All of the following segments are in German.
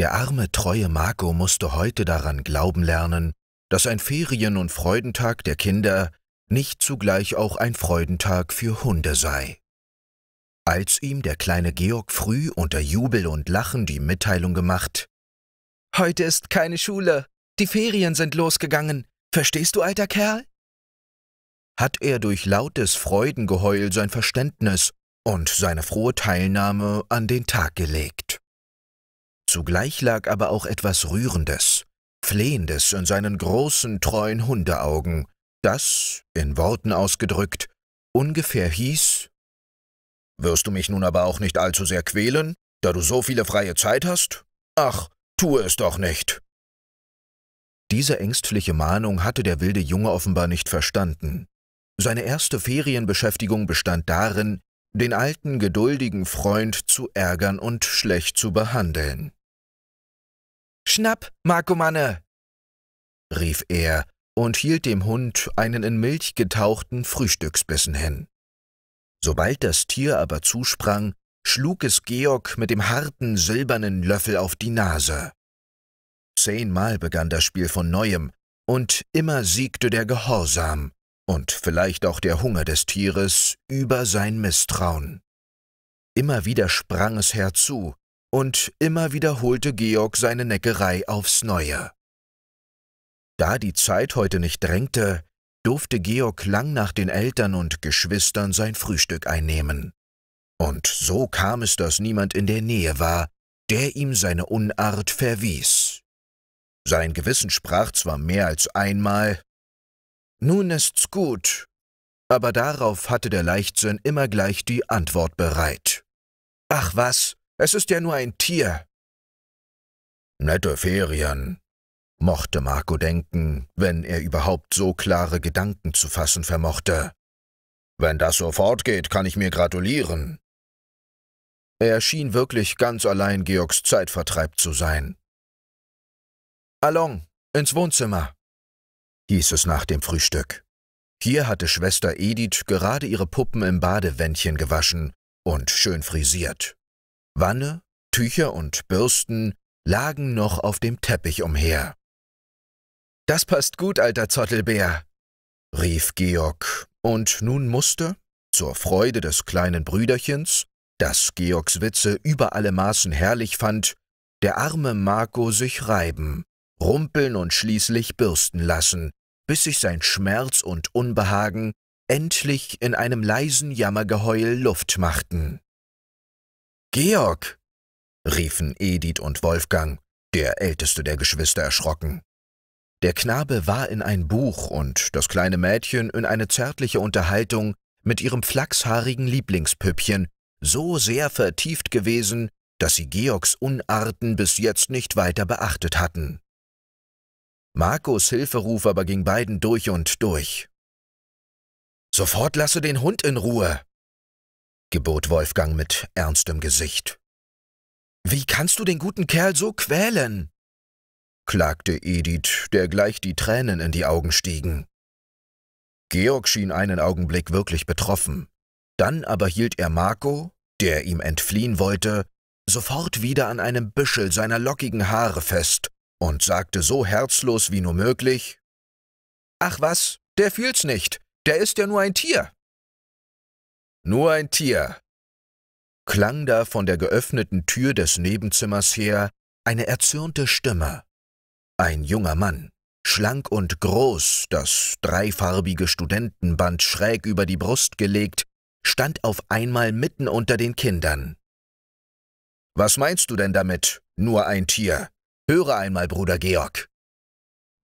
der arme, treue Marco musste heute daran glauben lernen, dass ein Ferien- und Freudentag der Kinder nicht zugleich auch ein Freudentag für Hunde sei. Als ihm der kleine Georg früh unter Jubel und Lachen die Mitteilung gemacht, Heute ist keine Schule, die Ferien sind losgegangen, verstehst du, alter Kerl? hat er durch lautes Freudengeheul sein Verständnis und seine frohe Teilnahme an den Tag gelegt. Zugleich lag aber auch etwas Rührendes, Flehendes in seinen großen, treuen Hundeaugen, das, in Worten ausgedrückt, ungefähr hieß Wirst du mich nun aber auch nicht allzu sehr quälen, da du so viele freie Zeit hast? Ach, tue es doch nicht. Diese ängstliche Mahnung hatte der wilde Junge offenbar nicht verstanden. Seine erste Ferienbeschäftigung bestand darin, den alten, geduldigen Freund zu ärgern und schlecht zu behandeln. Schnapp, Markomanne! rief er und hielt dem Hund einen in Milch getauchten Frühstücksbissen hin. Sobald das Tier aber zusprang, schlug es Georg mit dem harten, silbernen Löffel auf die Nase. Zehnmal begann das Spiel von neuem, und immer siegte der Gehorsam und vielleicht auch der Hunger des Tieres über sein Misstrauen. Immer wieder sprang es herzu, und immer wiederholte Georg seine Neckerei aufs Neue. Da die Zeit heute nicht drängte, durfte Georg lang nach den Eltern und Geschwistern sein Frühstück einnehmen. Und so kam es, dass niemand in der Nähe war, der ihm seine Unart verwies. Sein Gewissen sprach zwar mehr als einmal, nun ist's gut, aber darauf hatte der Leichtsinn immer gleich die Antwort bereit. Ach was, es ist ja nur ein Tier. Nette Ferien, mochte Marco denken, wenn er überhaupt so klare Gedanken zu fassen vermochte. Wenn das so fortgeht, kann ich mir gratulieren. Er schien wirklich ganz allein Georgs Zeitvertreib zu sein. Allons, ins Wohnzimmer, hieß es nach dem Frühstück. Hier hatte Schwester Edith gerade ihre Puppen im Badewändchen gewaschen und schön frisiert. Wanne, Tücher und Bürsten lagen noch auf dem Teppich umher. Das passt gut, alter Zottelbär, rief Georg, und nun musste, zur Freude des kleinen Brüderchens, das Georgs Witze über alle Maßen herrlich fand, der arme Marco sich reiben, rumpeln und schließlich bürsten lassen, bis sich sein Schmerz und Unbehagen endlich in einem leisen Jammergeheul Luft machten. Georg! riefen Edith und Wolfgang, der älteste der Geschwister, erschrocken. Der Knabe war in ein Buch und das kleine Mädchen in eine zärtliche Unterhaltung mit ihrem flachshaarigen Lieblingspüppchen so sehr vertieft gewesen, dass sie Georgs Unarten bis jetzt nicht weiter beachtet hatten. Markus Hilferuf aber ging beiden durch und durch. Sofort lasse den Hund in Ruhe, gebot Wolfgang mit ernstem Gesicht. Wie kannst du den guten Kerl so quälen? klagte Edith, der gleich die Tränen in die Augen stiegen. Georg schien einen Augenblick wirklich betroffen, dann aber hielt er Marco, der ihm entfliehen wollte, sofort wieder an einem Büschel seiner lockigen Haare fest und sagte so herzlos wie nur möglich Ach was, der fühlt's nicht, der ist ja nur ein Tier. Nur ein Tier, klang da von der geöffneten Tür des Nebenzimmers her eine erzürnte Stimme. Ein junger Mann, schlank und groß, das dreifarbige Studentenband schräg über die Brust gelegt, stand auf einmal mitten unter den Kindern. Was meinst du denn damit, nur ein Tier? Höre einmal, Bruder Georg,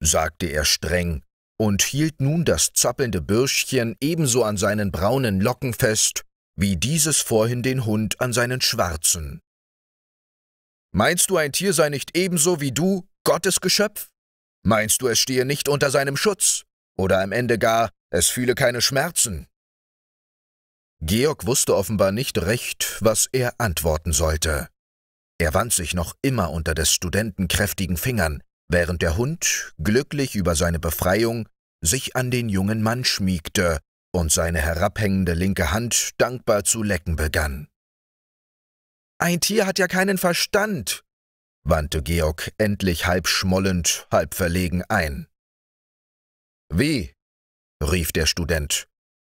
sagte er streng und hielt nun das zappelnde Bürschchen ebenso an seinen braunen Locken fest, wie dieses vorhin den Hund an seinen schwarzen. Meinst du, ein Tier sei nicht ebenso wie du Gottes Geschöpf? Meinst du, es stehe nicht unter seinem Schutz? Oder am Ende gar, es fühle keine Schmerzen? Georg wusste offenbar nicht recht, was er antworten sollte. Er wand sich noch immer unter des Studenten kräftigen Fingern, während der Hund, glücklich über seine Befreiung, sich an den jungen Mann schmiegte und seine herabhängende linke Hand dankbar zu lecken begann. Ein Tier hat ja keinen Verstand, wandte Georg endlich halb schmollend, halb verlegen ein. Wie? rief der Student.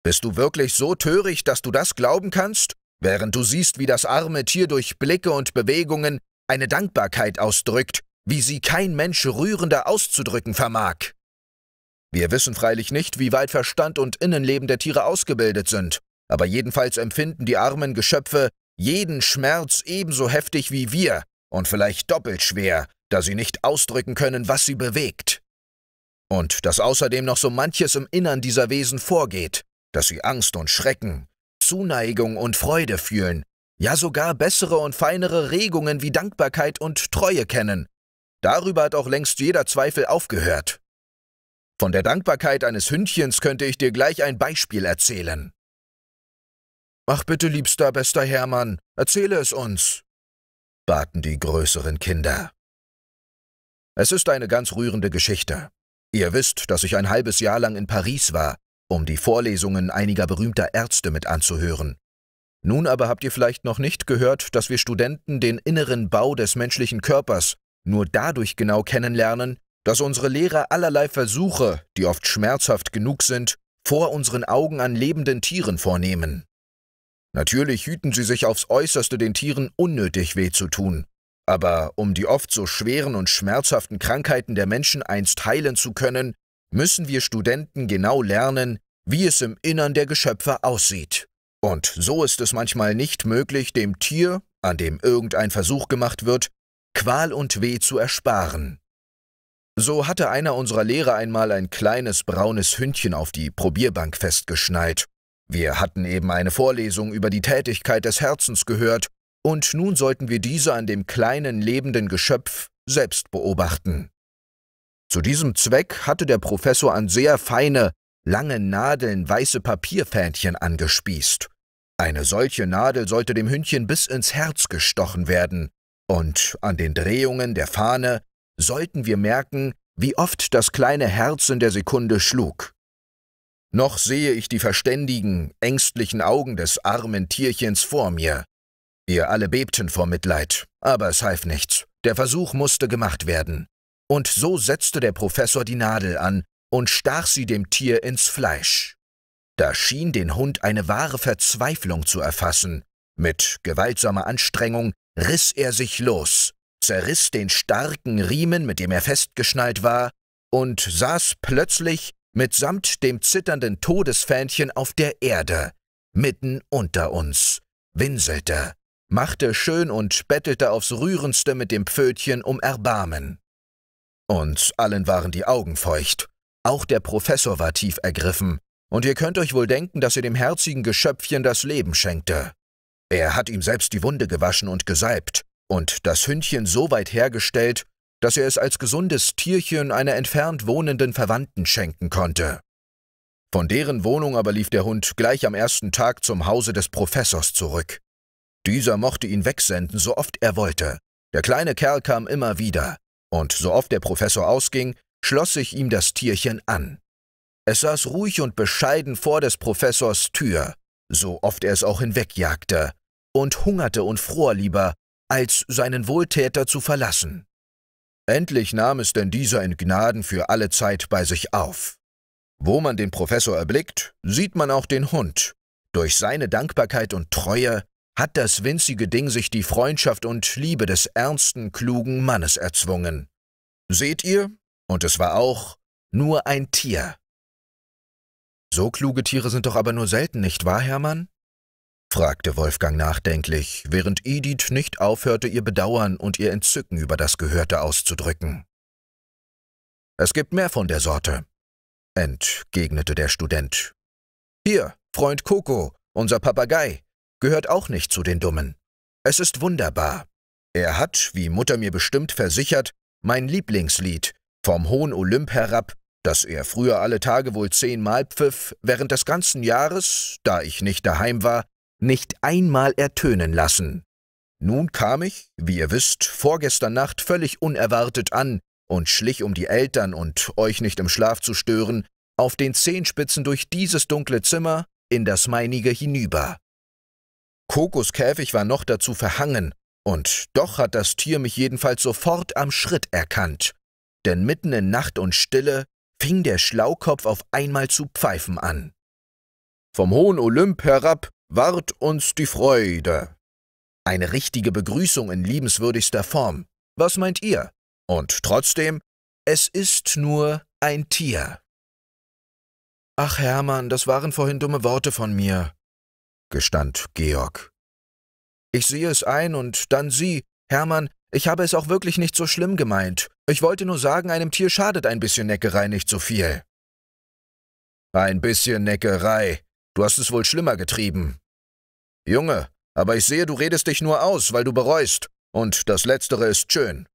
Bist du wirklich so töricht, dass du das glauben kannst, während du siehst, wie das arme Tier durch Blicke und Bewegungen eine Dankbarkeit ausdrückt, wie sie kein Mensch rührender auszudrücken vermag. Wir wissen freilich nicht, wie weit Verstand und Innenleben der Tiere ausgebildet sind, aber jedenfalls empfinden die armen Geschöpfe jeden Schmerz ebenso heftig wie wir und vielleicht doppelt schwer, da sie nicht ausdrücken können, was sie bewegt. Und dass außerdem noch so manches im Innern dieser Wesen vorgeht, dass sie Angst und Schrecken, Zuneigung und Freude fühlen, ja sogar bessere und feinere Regungen wie Dankbarkeit und Treue kennen, Darüber hat auch längst jeder Zweifel aufgehört. Von der Dankbarkeit eines Hündchens könnte ich dir gleich ein Beispiel erzählen. Ach bitte, liebster, bester Hermann, erzähle es uns, baten die größeren Kinder. Es ist eine ganz rührende Geschichte. Ihr wisst, dass ich ein halbes Jahr lang in Paris war, um die Vorlesungen einiger berühmter Ärzte mit anzuhören. Nun aber habt ihr vielleicht noch nicht gehört, dass wir Studenten den inneren Bau des menschlichen Körpers nur dadurch genau kennenlernen, dass unsere Lehrer allerlei Versuche, die oft schmerzhaft genug sind, vor unseren Augen an lebenden Tieren vornehmen. Natürlich hüten sie sich aufs äußerste, den Tieren unnötig weh zu tun, aber um die oft so schweren und schmerzhaften Krankheiten der Menschen einst heilen zu können, müssen wir Studenten genau lernen, wie es im Innern der Geschöpfe aussieht. Und so ist es manchmal nicht möglich, dem Tier, an dem irgendein Versuch gemacht wird, Qual und Weh zu ersparen. So hatte einer unserer Lehrer einmal ein kleines braunes Hündchen auf die Probierbank festgeschneit. Wir hatten eben eine Vorlesung über die Tätigkeit des Herzens gehört, und nun sollten wir diese an dem kleinen lebenden Geschöpf selbst beobachten. Zu diesem Zweck hatte der Professor an sehr feine, lange Nadeln weiße Papierfähnchen angespießt. Eine solche Nadel sollte dem Hündchen bis ins Herz gestochen werden, und an den Drehungen der Fahne sollten wir merken, wie oft das kleine Herz in der Sekunde schlug. Noch sehe ich die verständigen, ängstlichen Augen des armen Tierchens vor mir. Wir alle bebten vor Mitleid, aber es half nichts. Der Versuch musste gemacht werden. Und so setzte der Professor die Nadel an und stach sie dem Tier ins Fleisch. Da schien den Hund eine wahre Verzweiflung zu erfassen. Mit gewaltsamer Anstrengung riss er sich los, zerriss den starken Riemen, mit dem er festgeschnallt war, und saß plötzlich mitsamt dem zitternden Todesfähnchen auf der Erde, mitten unter uns, winselte, machte schön und bettelte aufs rührendste mit dem Pfötchen um Erbarmen. Uns allen waren die Augen feucht, auch der Professor war tief ergriffen, und ihr könnt euch wohl denken, dass er dem herzigen Geschöpfchen das Leben schenkte. Er hat ihm selbst die Wunde gewaschen und gesalbt und das Hündchen so weit hergestellt, dass er es als gesundes Tierchen einer entfernt wohnenden Verwandten schenken konnte. Von deren Wohnung aber lief der Hund gleich am ersten Tag zum Hause des Professors zurück. Dieser mochte ihn wegsenden, so oft er wollte. Der kleine Kerl kam immer wieder, und so oft der Professor ausging, schloss sich ihm das Tierchen an. Es saß ruhig und bescheiden vor des Professors Tür, so oft er es auch hinwegjagte, und hungerte und fror lieber, als seinen Wohltäter zu verlassen. Endlich nahm es denn dieser in Gnaden für alle Zeit bei sich auf. Wo man den Professor erblickt, sieht man auch den Hund. Durch seine Dankbarkeit und Treue hat das winzige Ding sich die Freundschaft und Liebe des ernsten, klugen Mannes erzwungen. Seht ihr, und es war auch nur ein Tier. So kluge Tiere sind doch aber nur selten, nicht wahr, Hermann? fragte Wolfgang nachdenklich, während Edith nicht aufhörte, ihr Bedauern und ihr Entzücken über das Gehörte auszudrücken. Es gibt mehr von der Sorte, entgegnete der Student. Hier, Freund Coco, unser Papagei, gehört auch nicht zu den Dummen. Es ist wunderbar. Er hat, wie Mutter mir bestimmt versichert, mein Lieblingslied, vom hohen Olymp herab, das er früher alle Tage wohl zehnmal pfiff, während des ganzen Jahres, da ich nicht daheim war, nicht einmal ertönen lassen. Nun kam ich, wie ihr wisst, vorgestern Nacht völlig unerwartet an und schlich, um die Eltern und euch nicht im Schlaf zu stören, auf den Zehenspitzen durch dieses dunkle Zimmer in das meinige hinüber. Kokos Käfig war noch dazu verhangen, und doch hat das Tier mich jedenfalls sofort am Schritt erkannt, denn mitten in Nacht und Stille fing der Schlaukopf auf einmal zu pfeifen an. Vom hohen Olymp herab Wart uns die Freude. Eine richtige Begrüßung in liebenswürdigster Form. Was meint ihr? Und trotzdem, es ist nur ein Tier. Ach Hermann, das waren vorhin dumme Worte von mir, gestand Georg. Ich sehe es ein und dann Sie, Hermann, ich habe es auch wirklich nicht so schlimm gemeint. Ich wollte nur sagen, einem Tier schadet ein bisschen Neckerei nicht so viel. Ein bisschen Neckerei, Du hast es wohl schlimmer getrieben. Junge, aber ich sehe, du redest dich nur aus, weil du bereust, und das Letztere ist schön.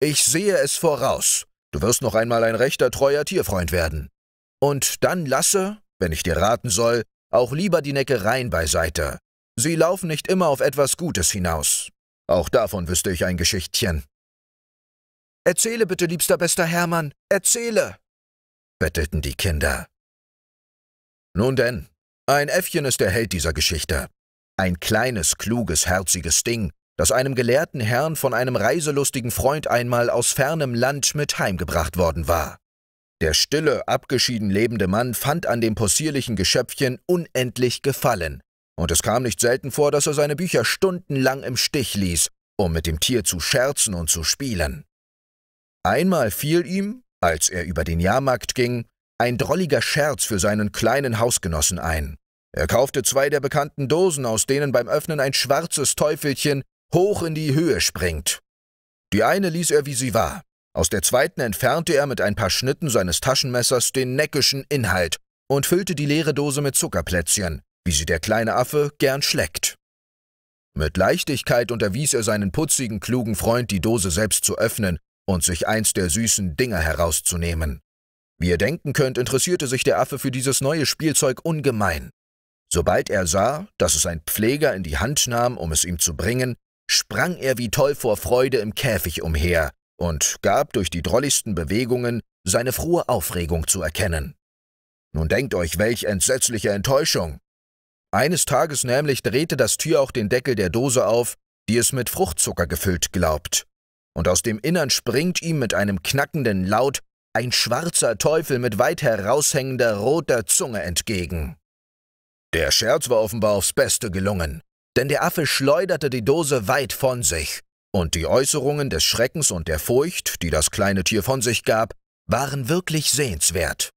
Ich sehe es voraus. Du wirst noch einmal ein rechter, treuer Tierfreund werden. Und dann lasse, wenn ich dir raten soll, auch lieber die Neckereien beiseite. Sie laufen nicht immer auf etwas Gutes hinaus. Auch davon wüsste ich ein Geschichtchen. Erzähle bitte, liebster bester Hermann, erzähle, bettelten die Kinder. Nun denn, ein Äffchen ist der Held dieser Geschichte. Ein kleines, kluges, herziges Ding, das einem gelehrten Herrn von einem reiselustigen Freund einmal aus fernem Land mit heimgebracht worden war. Der stille, abgeschieden lebende Mann fand an dem possierlichen Geschöpfchen unendlich Gefallen, und es kam nicht selten vor, dass er seine Bücher stundenlang im Stich ließ, um mit dem Tier zu scherzen und zu spielen. Einmal fiel ihm, als er über den Jahrmarkt ging, ein drolliger Scherz für seinen kleinen Hausgenossen ein. Er kaufte zwei der bekannten Dosen, aus denen beim Öffnen ein schwarzes Teufelchen hoch in die Höhe springt. Die eine ließ er, wie sie war. Aus der zweiten entfernte er mit ein paar Schnitten seines Taschenmessers den neckischen Inhalt und füllte die leere Dose mit Zuckerplätzchen, wie sie der kleine Affe gern schleckt. Mit Leichtigkeit unterwies er seinen putzigen, klugen Freund, die Dose selbst zu öffnen und sich eins der süßen Dinger herauszunehmen. Wie ihr denken könnt, interessierte sich der Affe für dieses neue Spielzeug ungemein. Sobald er sah, dass es ein Pfleger in die Hand nahm, um es ihm zu bringen, sprang er wie toll vor Freude im Käfig umher und gab durch die drolligsten Bewegungen seine frohe Aufregung zu erkennen. Nun denkt euch, welch entsetzliche Enttäuschung! Eines Tages nämlich drehte das Tier auch den Deckel der Dose auf, die es mit Fruchtzucker gefüllt glaubt, und aus dem Innern springt ihm mit einem knackenden Laut ein schwarzer Teufel mit weit heraushängender roter Zunge entgegen. Der Scherz war offenbar aufs Beste gelungen, denn der Affe schleuderte die Dose weit von sich, und die Äußerungen des Schreckens und der Furcht, die das kleine Tier von sich gab, waren wirklich sehenswert.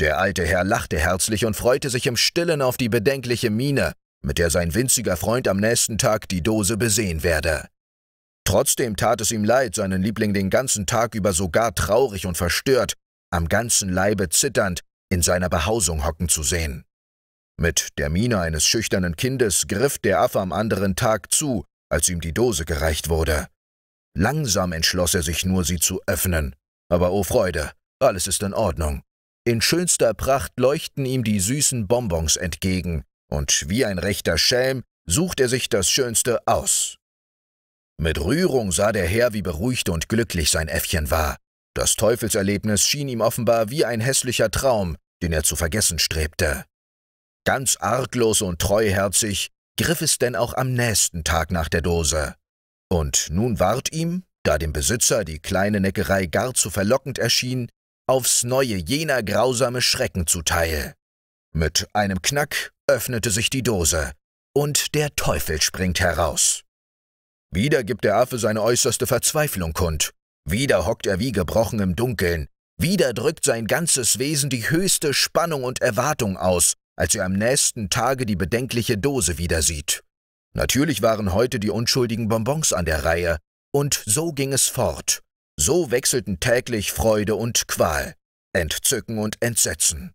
Der alte Herr lachte herzlich und freute sich im stillen auf die bedenkliche Miene, mit der sein winziger Freund am nächsten Tag die Dose besehen werde. Trotzdem tat es ihm leid, seinen Liebling den ganzen Tag über sogar traurig und verstört, am ganzen Leibe zitternd, in seiner Behausung hocken zu sehen. Mit der Miene eines schüchternen Kindes griff der Affe am anderen Tag zu, als ihm die Dose gereicht wurde. Langsam entschloss er sich nur, sie zu öffnen. Aber oh Freude, alles ist in Ordnung. In schönster Pracht leuchten ihm die süßen Bonbons entgegen, und wie ein rechter Schelm sucht er sich das Schönste aus. Mit Rührung sah der Herr, wie beruhigt und glücklich sein Äffchen war. Das Teufelserlebnis schien ihm offenbar wie ein hässlicher Traum, den er zu vergessen strebte. Ganz arglos und treuherzig griff es denn auch am nächsten Tag nach der Dose. Und nun ward ihm, da dem Besitzer die kleine Neckerei gar zu verlockend erschien, aufs neue jener grausame Schrecken zuteil. Mit einem Knack öffnete sich die Dose, und der Teufel springt heraus. Wieder gibt der Affe seine äußerste Verzweiflung kund. Wieder hockt er wie gebrochen im Dunkeln. Wieder drückt sein ganzes Wesen die höchste Spannung und Erwartung aus, als er am nächsten Tage die bedenkliche Dose wieder sieht. Natürlich waren heute die unschuldigen Bonbons an der Reihe, und so ging es fort. So wechselten täglich Freude und Qual, Entzücken und Entsetzen.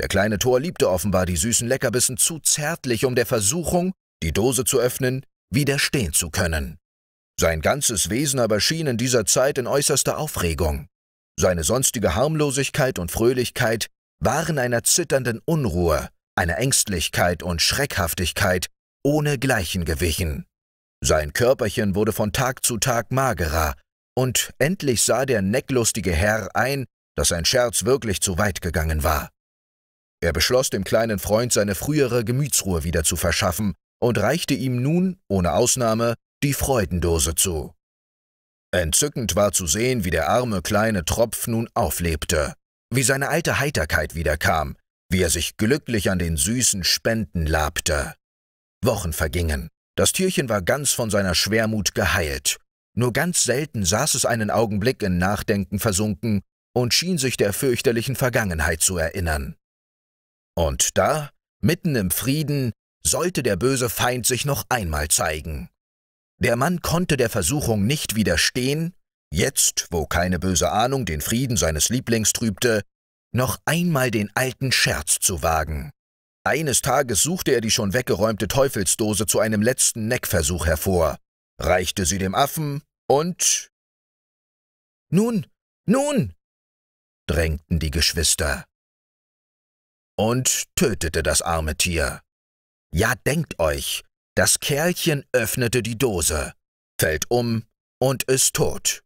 Der kleine Tor liebte offenbar die süßen Leckerbissen zu zärtlich, um der Versuchung, die Dose zu öffnen, widerstehen zu können. Sein ganzes Wesen aber schien in dieser Zeit in äußerster Aufregung. Seine sonstige Harmlosigkeit und Fröhlichkeit waren einer zitternden Unruhe, einer Ängstlichkeit und Schreckhaftigkeit ohne Gleichen gewichen. Sein Körperchen wurde von Tag zu Tag magerer, und endlich sah der necklustige Herr ein, dass sein Scherz wirklich zu weit gegangen war. Er beschloss, dem kleinen Freund seine frühere Gemütsruhe wieder zu verschaffen und reichte ihm nun, ohne Ausnahme, die Freudendose zu. Entzückend war zu sehen, wie der arme kleine Tropf nun auflebte, wie seine alte Heiterkeit wiederkam, wie er sich glücklich an den süßen Spenden labte. Wochen vergingen. Das Tierchen war ganz von seiner Schwermut geheilt. Nur ganz selten saß es einen Augenblick in Nachdenken versunken und schien sich der fürchterlichen Vergangenheit zu erinnern. Und da, mitten im Frieden, sollte der böse Feind sich noch einmal zeigen. Der Mann konnte der Versuchung nicht widerstehen, jetzt, wo keine böse Ahnung den Frieden seines Lieblings trübte, noch einmal den alten Scherz zu wagen. Eines Tages suchte er die schon weggeräumte Teufelsdose zu einem letzten Neckversuch hervor, reichte sie dem Affen und Nun, nun, drängten die Geschwister und tötete das arme Tier. Ja, denkt euch, das Kerlchen öffnete die Dose, fällt um und ist tot.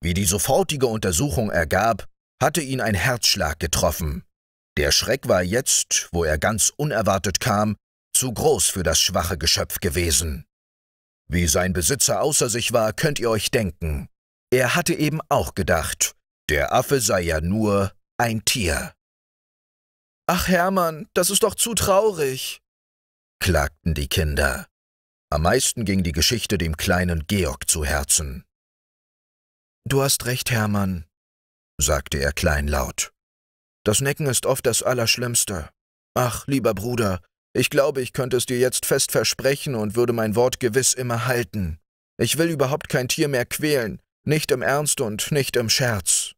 Wie die sofortige Untersuchung ergab, hatte ihn ein Herzschlag getroffen. Der Schreck war jetzt, wo er ganz unerwartet kam, zu groß für das schwache Geschöpf gewesen. Wie sein Besitzer außer sich war, könnt ihr euch denken. Er hatte eben auch gedacht, der Affe sei ja nur ein Tier. Ach Hermann, das ist doch zu traurig klagten die Kinder. Am meisten ging die Geschichte dem kleinen Georg zu Herzen. Du hast recht, Hermann, sagte er kleinlaut. Das Necken ist oft das Allerschlimmste. Ach, lieber Bruder, ich glaube, ich könnte es dir jetzt fest versprechen und würde mein Wort gewiss immer halten. Ich will überhaupt kein Tier mehr quälen, nicht im Ernst und nicht im Scherz.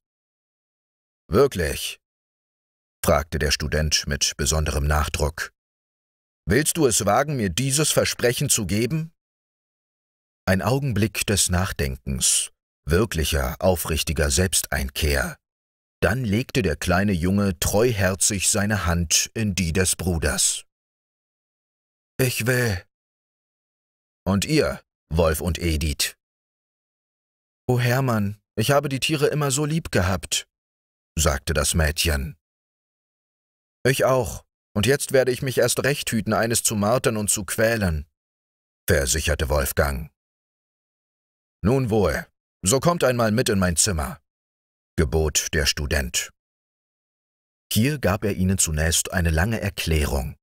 Wirklich? fragte der Student mit besonderem Nachdruck. Willst du es wagen, mir dieses Versprechen zu geben? Ein Augenblick des Nachdenkens, wirklicher, aufrichtiger Selbsteinkehr. Dann legte der kleine Junge treuherzig seine Hand in die des Bruders. Ich will. Und ihr, Wolf und Edith? O Hermann, ich habe die Tiere immer so lieb gehabt, sagte das Mädchen. Ich auch, und jetzt werde ich mich erst recht hüten, eines zu martern und zu quälen, versicherte Wolfgang. Nun wohl, so kommt einmal mit in mein Zimmer, gebot der Student. Hier gab er ihnen zunächst eine lange Erklärung.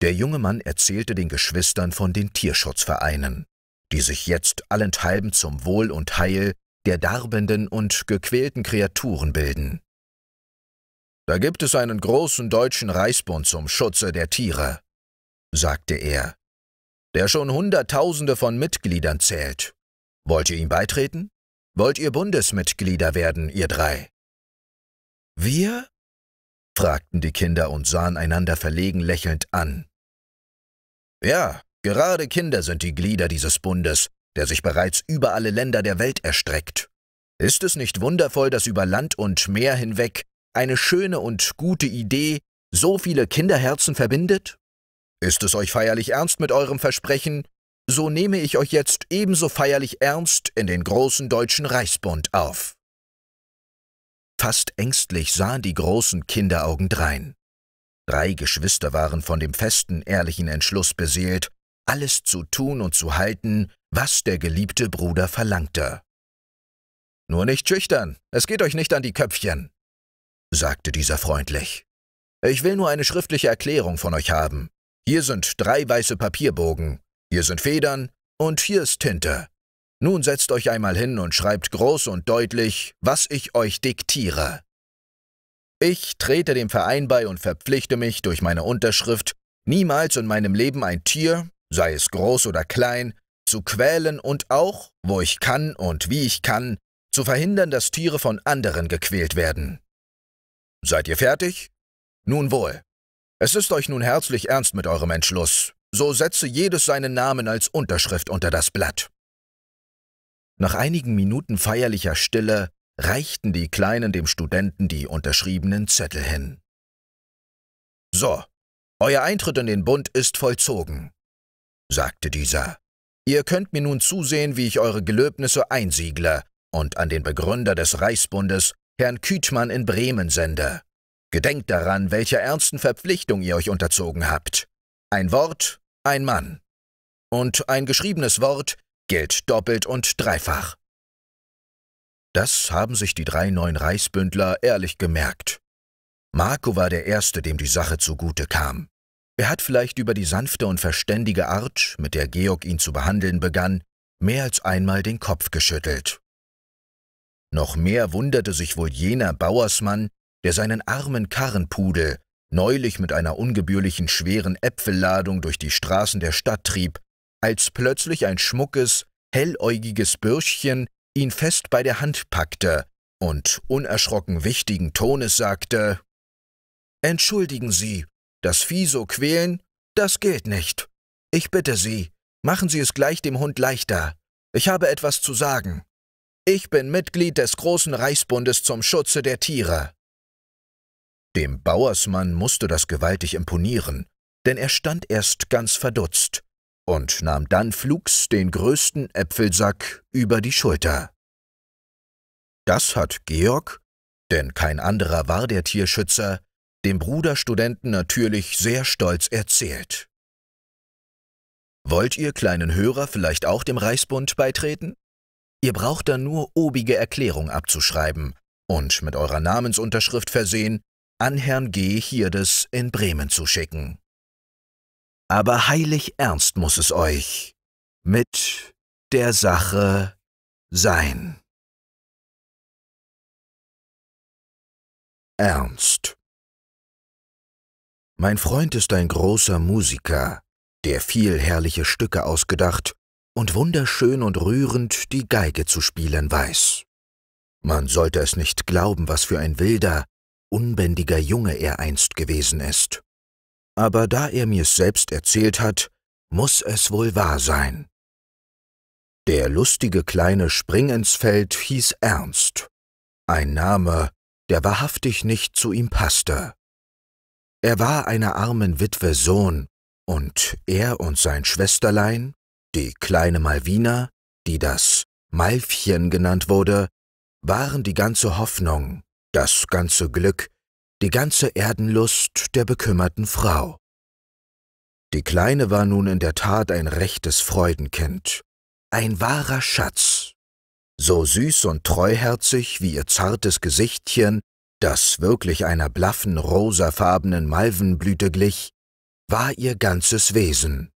Der junge Mann erzählte den Geschwistern von den Tierschutzvereinen, die sich jetzt allenthalben zum Wohl und Heil der darbenden und gequälten Kreaturen bilden. Da gibt es einen großen deutschen Reichsbund zum Schutze der Tiere, sagte er, der schon Hunderttausende von Mitgliedern zählt. Wollt ihr ihm beitreten? Wollt ihr Bundesmitglieder werden, ihr drei? Wir? fragten die Kinder und sahen einander verlegen lächelnd an. Ja, gerade Kinder sind die Glieder dieses Bundes, der sich bereits über alle Länder der Welt erstreckt. Ist es nicht wundervoll, dass über Land und Meer hinweg eine schöne und gute Idee so viele Kinderherzen verbindet? Ist es euch feierlich ernst mit eurem Versprechen, so nehme ich euch jetzt ebenso feierlich ernst in den großen deutschen Reichsbund auf. Fast ängstlich sahen die großen Kinderaugen drein. Drei Geschwister waren von dem festen, ehrlichen Entschluss beseelt, alles zu tun und zu halten, was der geliebte Bruder verlangte. Nur nicht schüchtern, es geht euch nicht an die Köpfchen sagte dieser freundlich. Ich will nur eine schriftliche Erklärung von euch haben. Hier sind drei weiße Papierbogen, hier sind Federn und hier ist Tinte. Nun setzt euch einmal hin und schreibt groß und deutlich, was ich euch diktiere. Ich trete dem Verein bei und verpflichte mich durch meine Unterschrift, niemals in meinem Leben ein Tier, sei es groß oder klein, zu quälen und auch, wo ich kann und wie ich kann, zu verhindern, dass Tiere von anderen gequält werden. Seid ihr fertig? Nun wohl. Es ist euch nun herzlich ernst mit eurem Entschluss. So setze jedes seinen Namen als Unterschrift unter das Blatt. Nach einigen Minuten feierlicher Stille reichten die Kleinen dem Studenten die unterschriebenen Zettel hin. So, euer Eintritt in den Bund ist vollzogen, sagte dieser. Ihr könnt mir nun zusehen, wie ich eure Gelöbnisse einsiegle und an den Begründer des Reichsbundes, Herrn Kütmann in Bremen sende. Gedenkt daran, welcher ernsten Verpflichtung ihr euch unterzogen habt. Ein Wort, ein Mann. Und ein geschriebenes Wort gilt doppelt und dreifach. Das haben sich die drei neuen Reichsbündler ehrlich gemerkt. Marco war der Erste, dem die Sache zugute kam. Er hat vielleicht über die sanfte und verständige Art, mit der Georg ihn zu behandeln begann, mehr als einmal den Kopf geschüttelt. Noch mehr wunderte sich wohl jener Bauersmann, der seinen armen Karrenpudel neulich mit einer ungebührlichen schweren Äpfelladung durch die Straßen der Stadt trieb, als plötzlich ein schmuckes, helläugiges Bürschchen ihn fest bei der Hand packte und unerschrocken wichtigen Tones sagte Entschuldigen Sie, das Vieh so quälen, das geht nicht. Ich bitte Sie, machen Sie es gleich dem Hund leichter. Ich habe etwas zu sagen. Ich bin Mitglied des Großen Reichsbundes zum Schutze der Tiere. Dem Bauersmann musste das gewaltig imponieren, denn er stand erst ganz verdutzt und nahm dann flugs den größten Äpfelsack über die Schulter. Das hat Georg, denn kein anderer war der Tierschützer, dem Bruderstudenten natürlich sehr stolz erzählt. Wollt ihr kleinen Hörer vielleicht auch dem Reichsbund beitreten? Ihr braucht dann nur obige Erklärung abzuschreiben und mit eurer Namensunterschrift versehen an Herrn G. Hirdes in Bremen zu schicken. Aber heilig ernst muss es euch mit der Sache sein. Ernst. Mein Freund ist ein großer Musiker, der viel herrliche Stücke ausgedacht und wunderschön und rührend die Geige zu spielen weiß. Man sollte es nicht glauben, was für ein wilder, unbändiger Junge er einst gewesen ist. Aber da er mir's selbst erzählt hat, muß es wohl wahr sein. Der lustige kleine Springensfeld hieß Ernst, ein Name, der wahrhaftig nicht zu ihm passte. Er war einer armen Witwe Sohn, und er und sein Schwesterlein die kleine Malvina, die das Malfchen genannt wurde, waren die ganze Hoffnung, das ganze Glück, die ganze Erdenlust der bekümmerten Frau. Die Kleine war nun in der Tat ein rechtes Freudenkind, ein wahrer Schatz, so süß und treuherzig wie ihr zartes Gesichtchen, das wirklich einer blaffen, rosafarbenen Malvenblüte glich, war ihr ganzes Wesen.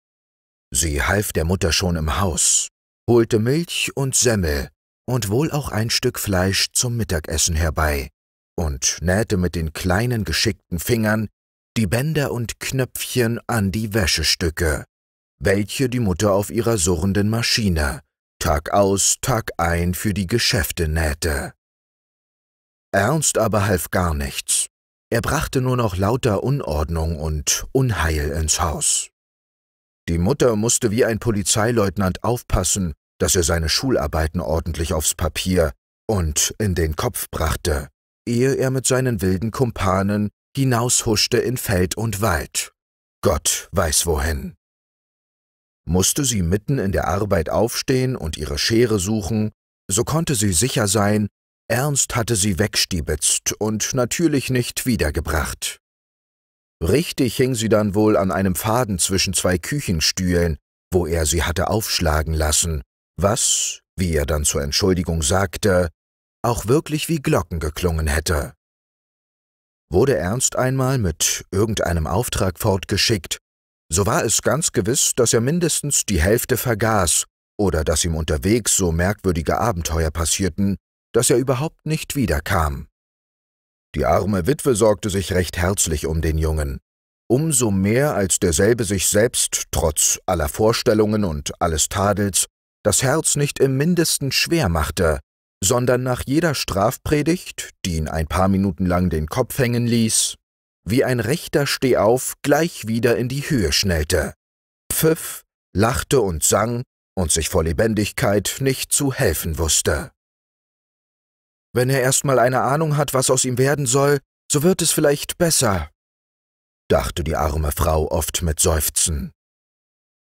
Sie half der Mutter schon im Haus, holte Milch und Semmel und wohl auch ein Stück Fleisch zum Mittagessen herbei und nähte mit den kleinen geschickten Fingern die Bänder und Knöpfchen an die Wäschestücke, welche die Mutter auf ihrer surrenden Maschine Tag aus, Tag ein für die Geschäfte nähte. Ernst aber half gar nichts. Er brachte nur noch lauter Unordnung und Unheil ins Haus. Die Mutter musste wie ein Polizeileutnant aufpassen, dass er seine Schularbeiten ordentlich aufs Papier und in den Kopf brachte, ehe er mit seinen wilden Kumpanen hinaushuschte in Feld und Wald. Gott weiß wohin. Musste sie mitten in der Arbeit aufstehen und ihre Schere suchen, so konnte sie sicher sein, Ernst hatte sie wegstiebitzt und natürlich nicht wiedergebracht. Richtig hing sie dann wohl an einem Faden zwischen zwei Küchenstühlen, wo er sie hatte aufschlagen lassen, was, wie er dann zur Entschuldigung sagte, auch wirklich wie Glocken geklungen hätte. Wurde Ernst einmal mit irgendeinem Auftrag fortgeschickt, so war es ganz gewiss, dass er mindestens die Hälfte vergaß oder dass ihm unterwegs so merkwürdige Abenteuer passierten, dass er überhaupt nicht wiederkam. Die arme Witwe sorgte sich recht herzlich um den Jungen. Umso mehr, als derselbe sich selbst, trotz aller Vorstellungen und alles Tadels, das Herz nicht im mindesten schwer machte, sondern nach jeder Strafpredigt, die ihn ein paar Minuten lang den Kopf hängen ließ, wie ein rechter Stehauf gleich wieder in die Höhe schnellte, pfiff, lachte und sang und sich vor Lebendigkeit nicht zu helfen wusste. Wenn er erstmal eine Ahnung hat, was aus ihm werden soll, so wird es vielleicht besser, dachte die arme Frau oft mit Seufzen.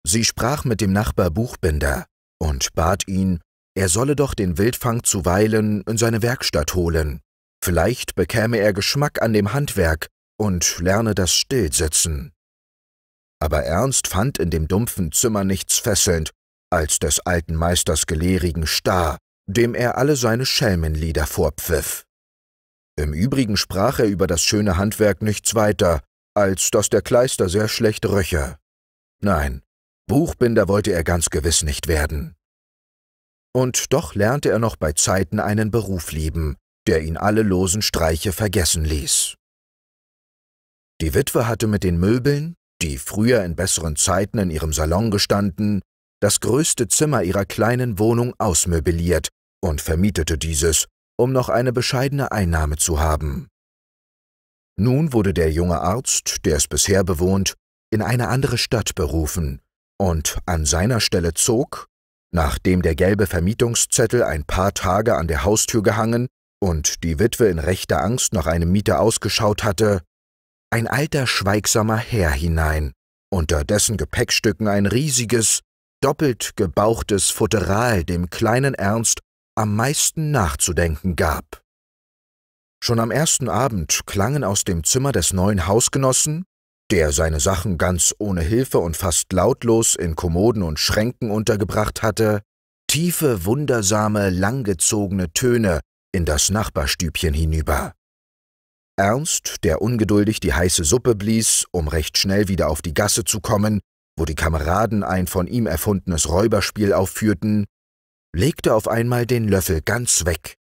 Sie sprach mit dem Nachbar Buchbinder und bat ihn, er solle doch den Wildfang zuweilen in seine Werkstatt holen. Vielleicht bekäme er Geschmack an dem Handwerk und lerne das Stillsitzen. Aber Ernst fand in dem dumpfen Zimmer nichts fesselnd als des alten Meisters gelehrigen Star, dem er alle seine Schelmenlieder vorpfiff. Im Übrigen sprach er über das schöne Handwerk nichts weiter, als dass der Kleister sehr schlecht röche. Nein, Buchbinder wollte er ganz gewiss nicht werden. Und doch lernte er noch bei Zeiten einen Beruf lieben, der ihn alle losen Streiche vergessen ließ. Die Witwe hatte mit den Möbeln, die früher in besseren Zeiten in ihrem Salon gestanden, das größte Zimmer ihrer kleinen Wohnung ausmöbliert und vermietete dieses, um noch eine bescheidene Einnahme zu haben. Nun wurde der junge Arzt, der es bisher bewohnt, in eine andere Stadt berufen, und an seiner Stelle zog, nachdem der gelbe Vermietungszettel ein paar Tage an der Haustür gehangen und die Witwe in rechter Angst nach einem Mieter ausgeschaut hatte, ein alter schweigsamer Herr hinein, unter dessen Gepäckstücken ein riesiges, doppelt gebauchtes Futteral dem kleinen Ernst am meisten nachzudenken gab. Schon am ersten Abend klangen aus dem Zimmer des neuen Hausgenossen, der seine Sachen ganz ohne Hilfe und fast lautlos in Kommoden und Schränken untergebracht hatte, tiefe, wundersame, langgezogene Töne in das Nachbarstübchen hinüber. Ernst, der ungeduldig die heiße Suppe blies, um recht schnell wieder auf die Gasse zu kommen, wo die Kameraden ein von ihm erfundenes Räuberspiel aufführten, legte auf einmal den Löffel ganz weg,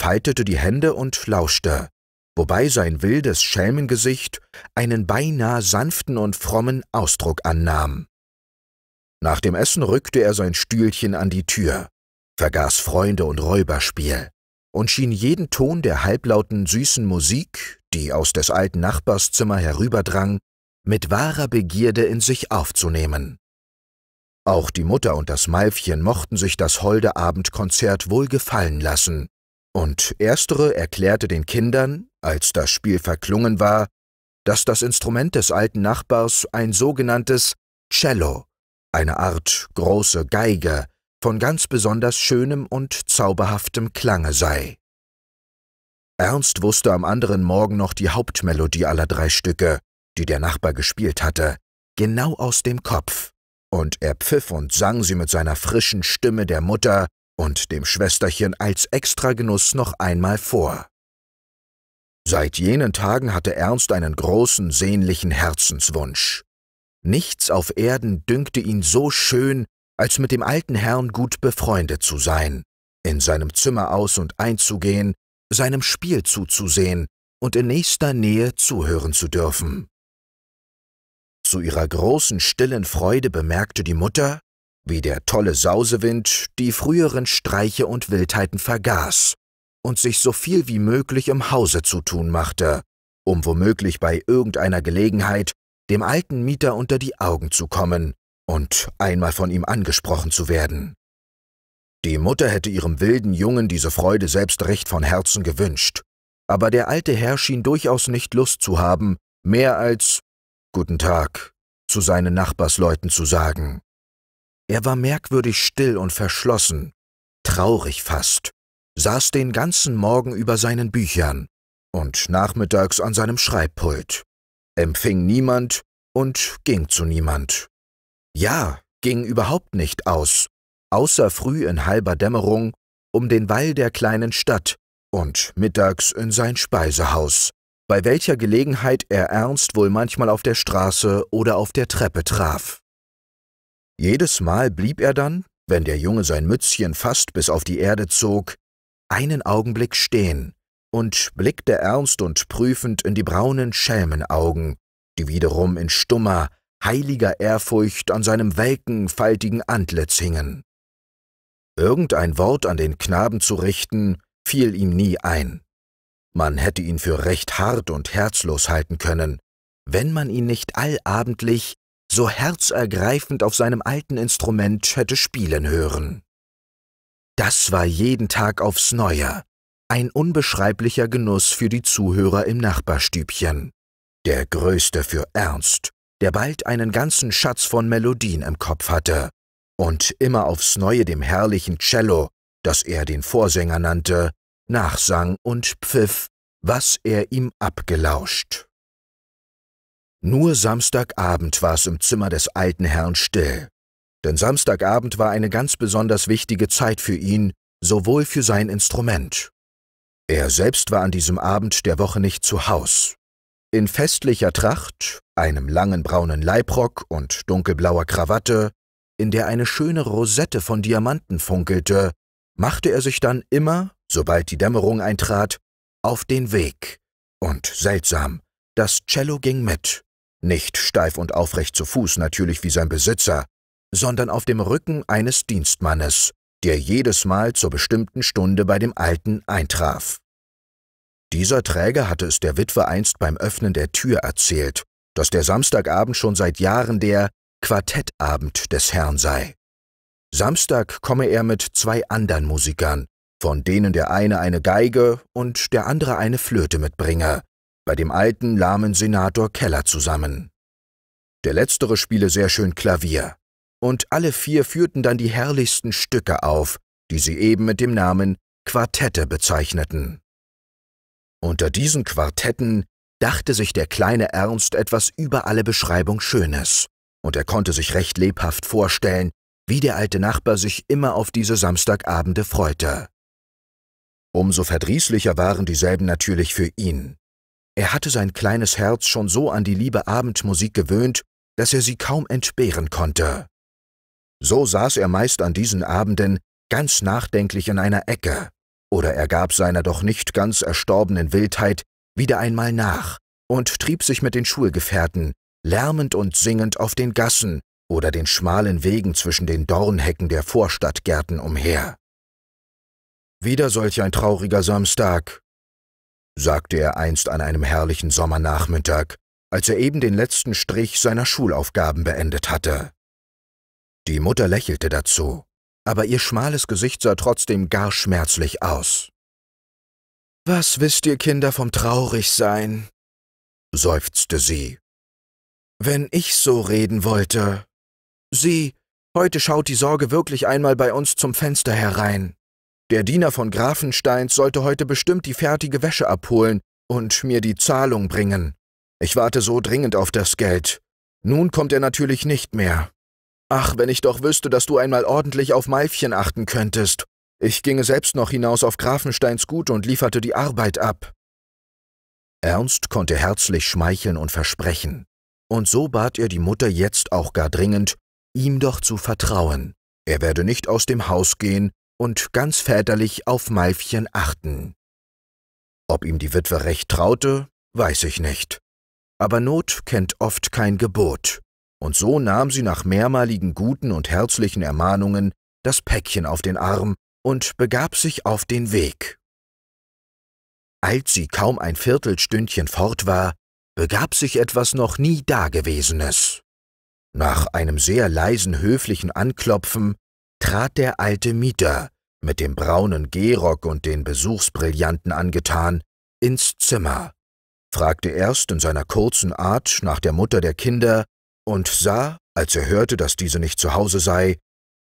faltete die Hände und lauschte, wobei sein wildes Schelmengesicht einen beinahe sanften und frommen Ausdruck annahm. Nach dem Essen rückte er sein Stühlchen an die Tür, vergaß Freunde und Räuberspiel und schien jeden Ton der halblauten süßen Musik, die aus des alten Nachbarszimmer herüberdrang, mit wahrer Begierde in sich aufzunehmen. Auch die Mutter und das Malfchen mochten sich das holde Abendkonzert wohl gefallen lassen, und erstere erklärte den Kindern, als das Spiel verklungen war, dass das Instrument des alten Nachbars ein sogenanntes Cello, eine Art große Geige, von ganz besonders schönem und zauberhaftem Klange sei. Ernst wusste am anderen Morgen noch die Hauptmelodie aller drei Stücke, die der Nachbar gespielt hatte, genau aus dem Kopf, und er pfiff und sang sie mit seiner frischen Stimme der Mutter und dem Schwesterchen als Extragenuss noch einmal vor. Seit jenen Tagen hatte Ernst einen großen, sehnlichen Herzenswunsch. Nichts auf Erden dünkte ihn so schön, als mit dem alten Herrn gut befreundet zu sein, in seinem Zimmer aus und einzugehen, seinem Spiel zuzusehen und in nächster Nähe zuhören zu dürfen. Zu ihrer großen stillen Freude bemerkte die Mutter, wie der tolle Sausewind die früheren Streiche und Wildheiten vergaß und sich so viel wie möglich im Hause zu tun machte, um womöglich bei irgendeiner Gelegenheit dem alten Mieter unter die Augen zu kommen und einmal von ihm angesprochen zu werden. Die Mutter hätte ihrem wilden Jungen diese Freude selbst recht von Herzen gewünscht, aber der alte Herr schien durchaus nicht Lust zu haben, mehr als Guten Tag zu seinen Nachbarsleuten zu sagen. Er war merkwürdig still und verschlossen, traurig fast, saß den ganzen Morgen über seinen Büchern und nachmittags an seinem Schreibpult, empfing niemand und ging zu niemand. Ja, ging überhaupt nicht aus, außer früh in halber Dämmerung um den Wall der kleinen Stadt und mittags in sein Speisehaus, bei welcher Gelegenheit er Ernst wohl manchmal auf der Straße oder auf der Treppe traf. Jedes Mal blieb er dann, wenn der Junge sein Mützchen fast bis auf die Erde zog, einen Augenblick stehen und blickte ernst und prüfend in die braunen Schelmenaugen, die wiederum in stummer, heiliger Ehrfurcht an seinem welken, faltigen Antlitz hingen. Irgendein Wort an den Knaben zu richten, fiel ihm nie ein. Man hätte ihn für recht hart und herzlos halten können, wenn man ihn nicht allabendlich so herzergreifend auf seinem alten Instrument hätte spielen hören. Das war jeden Tag aufs Neue, ein unbeschreiblicher Genuss für die Zuhörer im Nachbarstübchen, der größte für Ernst, der bald einen ganzen Schatz von Melodien im Kopf hatte und immer aufs Neue dem herrlichen Cello, das er den Vorsänger nannte, nachsang und pfiff, was er ihm abgelauscht. Nur Samstagabend war es im Zimmer des alten Herrn still, denn Samstagabend war eine ganz besonders wichtige Zeit für ihn, sowohl für sein Instrument. Er selbst war an diesem Abend der Woche nicht zu Haus. In festlicher Tracht, einem langen braunen Leibrock und dunkelblauer Krawatte, in der eine schöne Rosette von Diamanten funkelte, machte er sich dann immer sobald die Dämmerung eintrat, auf den Weg. Und seltsam, das Cello ging mit. Nicht steif und aufrecht zu Fuß natürlich wie sein Besitzer, sondern auf dem Rücken eines Dienstmannes, der jedes Mal zur bestimmten Stunde bei dem Alten eintraf. Dieser Träger hatte es der Witwe einst beim Öffnen der Tür erzählt, dass der Samstagabend schon seit Jahren der Quartettabend des Herrn sei. Samstag komme er mit zwei anderen Musikern, von denen der eine eine Geige und der andere eine Flöte mitbringe, bei dem alten, lahmen Senator Keller zusammen. Der letztere spiele sehr schön Klavier, und alle vier führten dann die herrlichsten Stücke auf, die sie eben mit dem Namen Quartette bezeichneten. Unter diesen Quartetten dachte sich der kleine Ernst etwas über alle Beschreibung Schönes, und er konnte sich recht lebhaft vorstellen, wie der alte Nachbar sich immer auf diese Samstagabende freute. Umso verdrießlicher waren dieselben natürlich für ihn. Er hatte sein kleines Herz schon so an die liebe Abendmusik gewöhnt, dass er sie kaum entbehren konnte. So saß er meist an diesen Abenden ganz nachdenklich in einer Ecke, oder er gab seiner doch nicht ganz erstorbenen Wildheit wieder einmal nach und trieb sich mit den Schulgefährten, lärmend und singend auf den Gassen oder den schmalen Wegen zwischen den Dornhecken der Vorstadtgärten umher. Wieder solch ein trauriger Samstag, sagte er einst an einem herrlichen Sommernachmittag, als er eben den letzten Strich seiner Schulaufgaben beendet hatte. Die Mutter lächelte dazu, aber ihr schmales Gesicht sah trotzdem gar schmerzlich aus. Was wisst ihr Kinder vom Traurigsein? seufzte sie. Wenn ich so reden wollte. Sieh, heute schaut die Sorge wirklich einmal bei uns zum Fenster herein. Der Diener von Grafensteins sollte heute bestimmt die fertige Wäsche abholen und mir die Zahlung bringen. Ich warte so dringend auf das Geld. Nun kommt er natürlich nicht mehr. Ach, wenn ich doch wüsste, dass du einmal ordentlich auf Malfchen achten könntest. Ich ginge selbst noch hinaus auf Grafensteins Gut und lieferte die Arbeit ab. Ernst konnte herzlich schmeicheln und versprechen. Und so bat er die Mutter jetzt auch gar dringend, ihm doch zu vertrauen. Er werde nicht aus dem Haus gehen, und ganz väterlich auf Malfchen achten. Ob ihm die Witwe recht traute, weiß ich nicht. Aber Not kennt oft kein Gebot, und so nahm sie nach mehrmaligen guten und herzlichen Ermahnungen das Päckchen auf den Arm und begab sich auf den Weg. Als sie kaum ein Viertelstündchen fort war, begab sich etwas noch nie Dagewesenes. Nach einem sehr leisen höflichen Anklopfen trat der alte Mieter, mit dem braunen Gehrock und den Besuchsbrillanten angetan, ins Zimmer, fragte erst in seiner kurzen Art nach der Mutter der Kinder und sah, als er hörte, dass diese nicht zu Hause sei,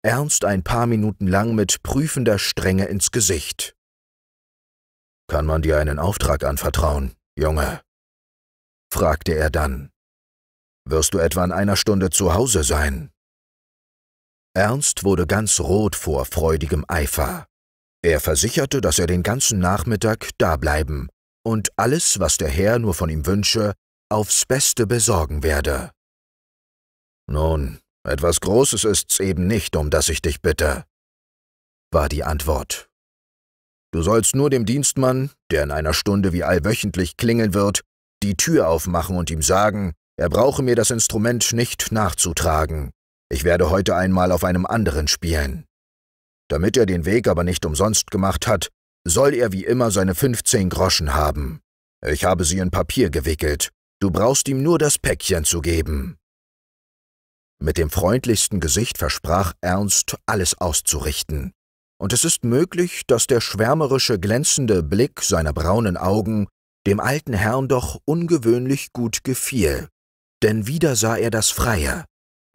Ernst ein paar Minuten lang mit prüfender Strenge ins Gesicht. Kann man dir einen Auftrag anvertrauen, Junge? fragte er dann. Wirst du etwa in einer Stunde zu Hause sein? Ernst wurde ganz rot vor freudigem Eifer. Er versicherte, dass er den ganzen Nachmittag dableiben und alles, was der Herr nur von ihm wünsche, aufs Beste besorgen werde. Nun, etwas Großes ist's eben nicht, um das ich dich bitte, war die Antwort. Du sollst nur dem Dienstmann, der in einer Stunde wie allwöchentlich klingeln wird, die Tür aufmachen und ihm sagen, er brauche mir das Instrument nicht nachzutragen, ich werde heute einmal auf einem anderen spielen. Damit er den Weg aber nicht umsonst gemacht hat, soll er wie immer seine 15 Groschen haben. Ich habe sie in Papier gewickelt. Du brauchst ihm nur das Päckchen zu geben. Mit dem freundlichsten Gesicht versprach Ernst, alles auszurichten. Und es ist möglich, dass der schwärmerische, glänzende Blick seiner braunen Augen dem alten Herrn doch ungewöhnlich gut gefiel. Denn wieder sah er das Freie,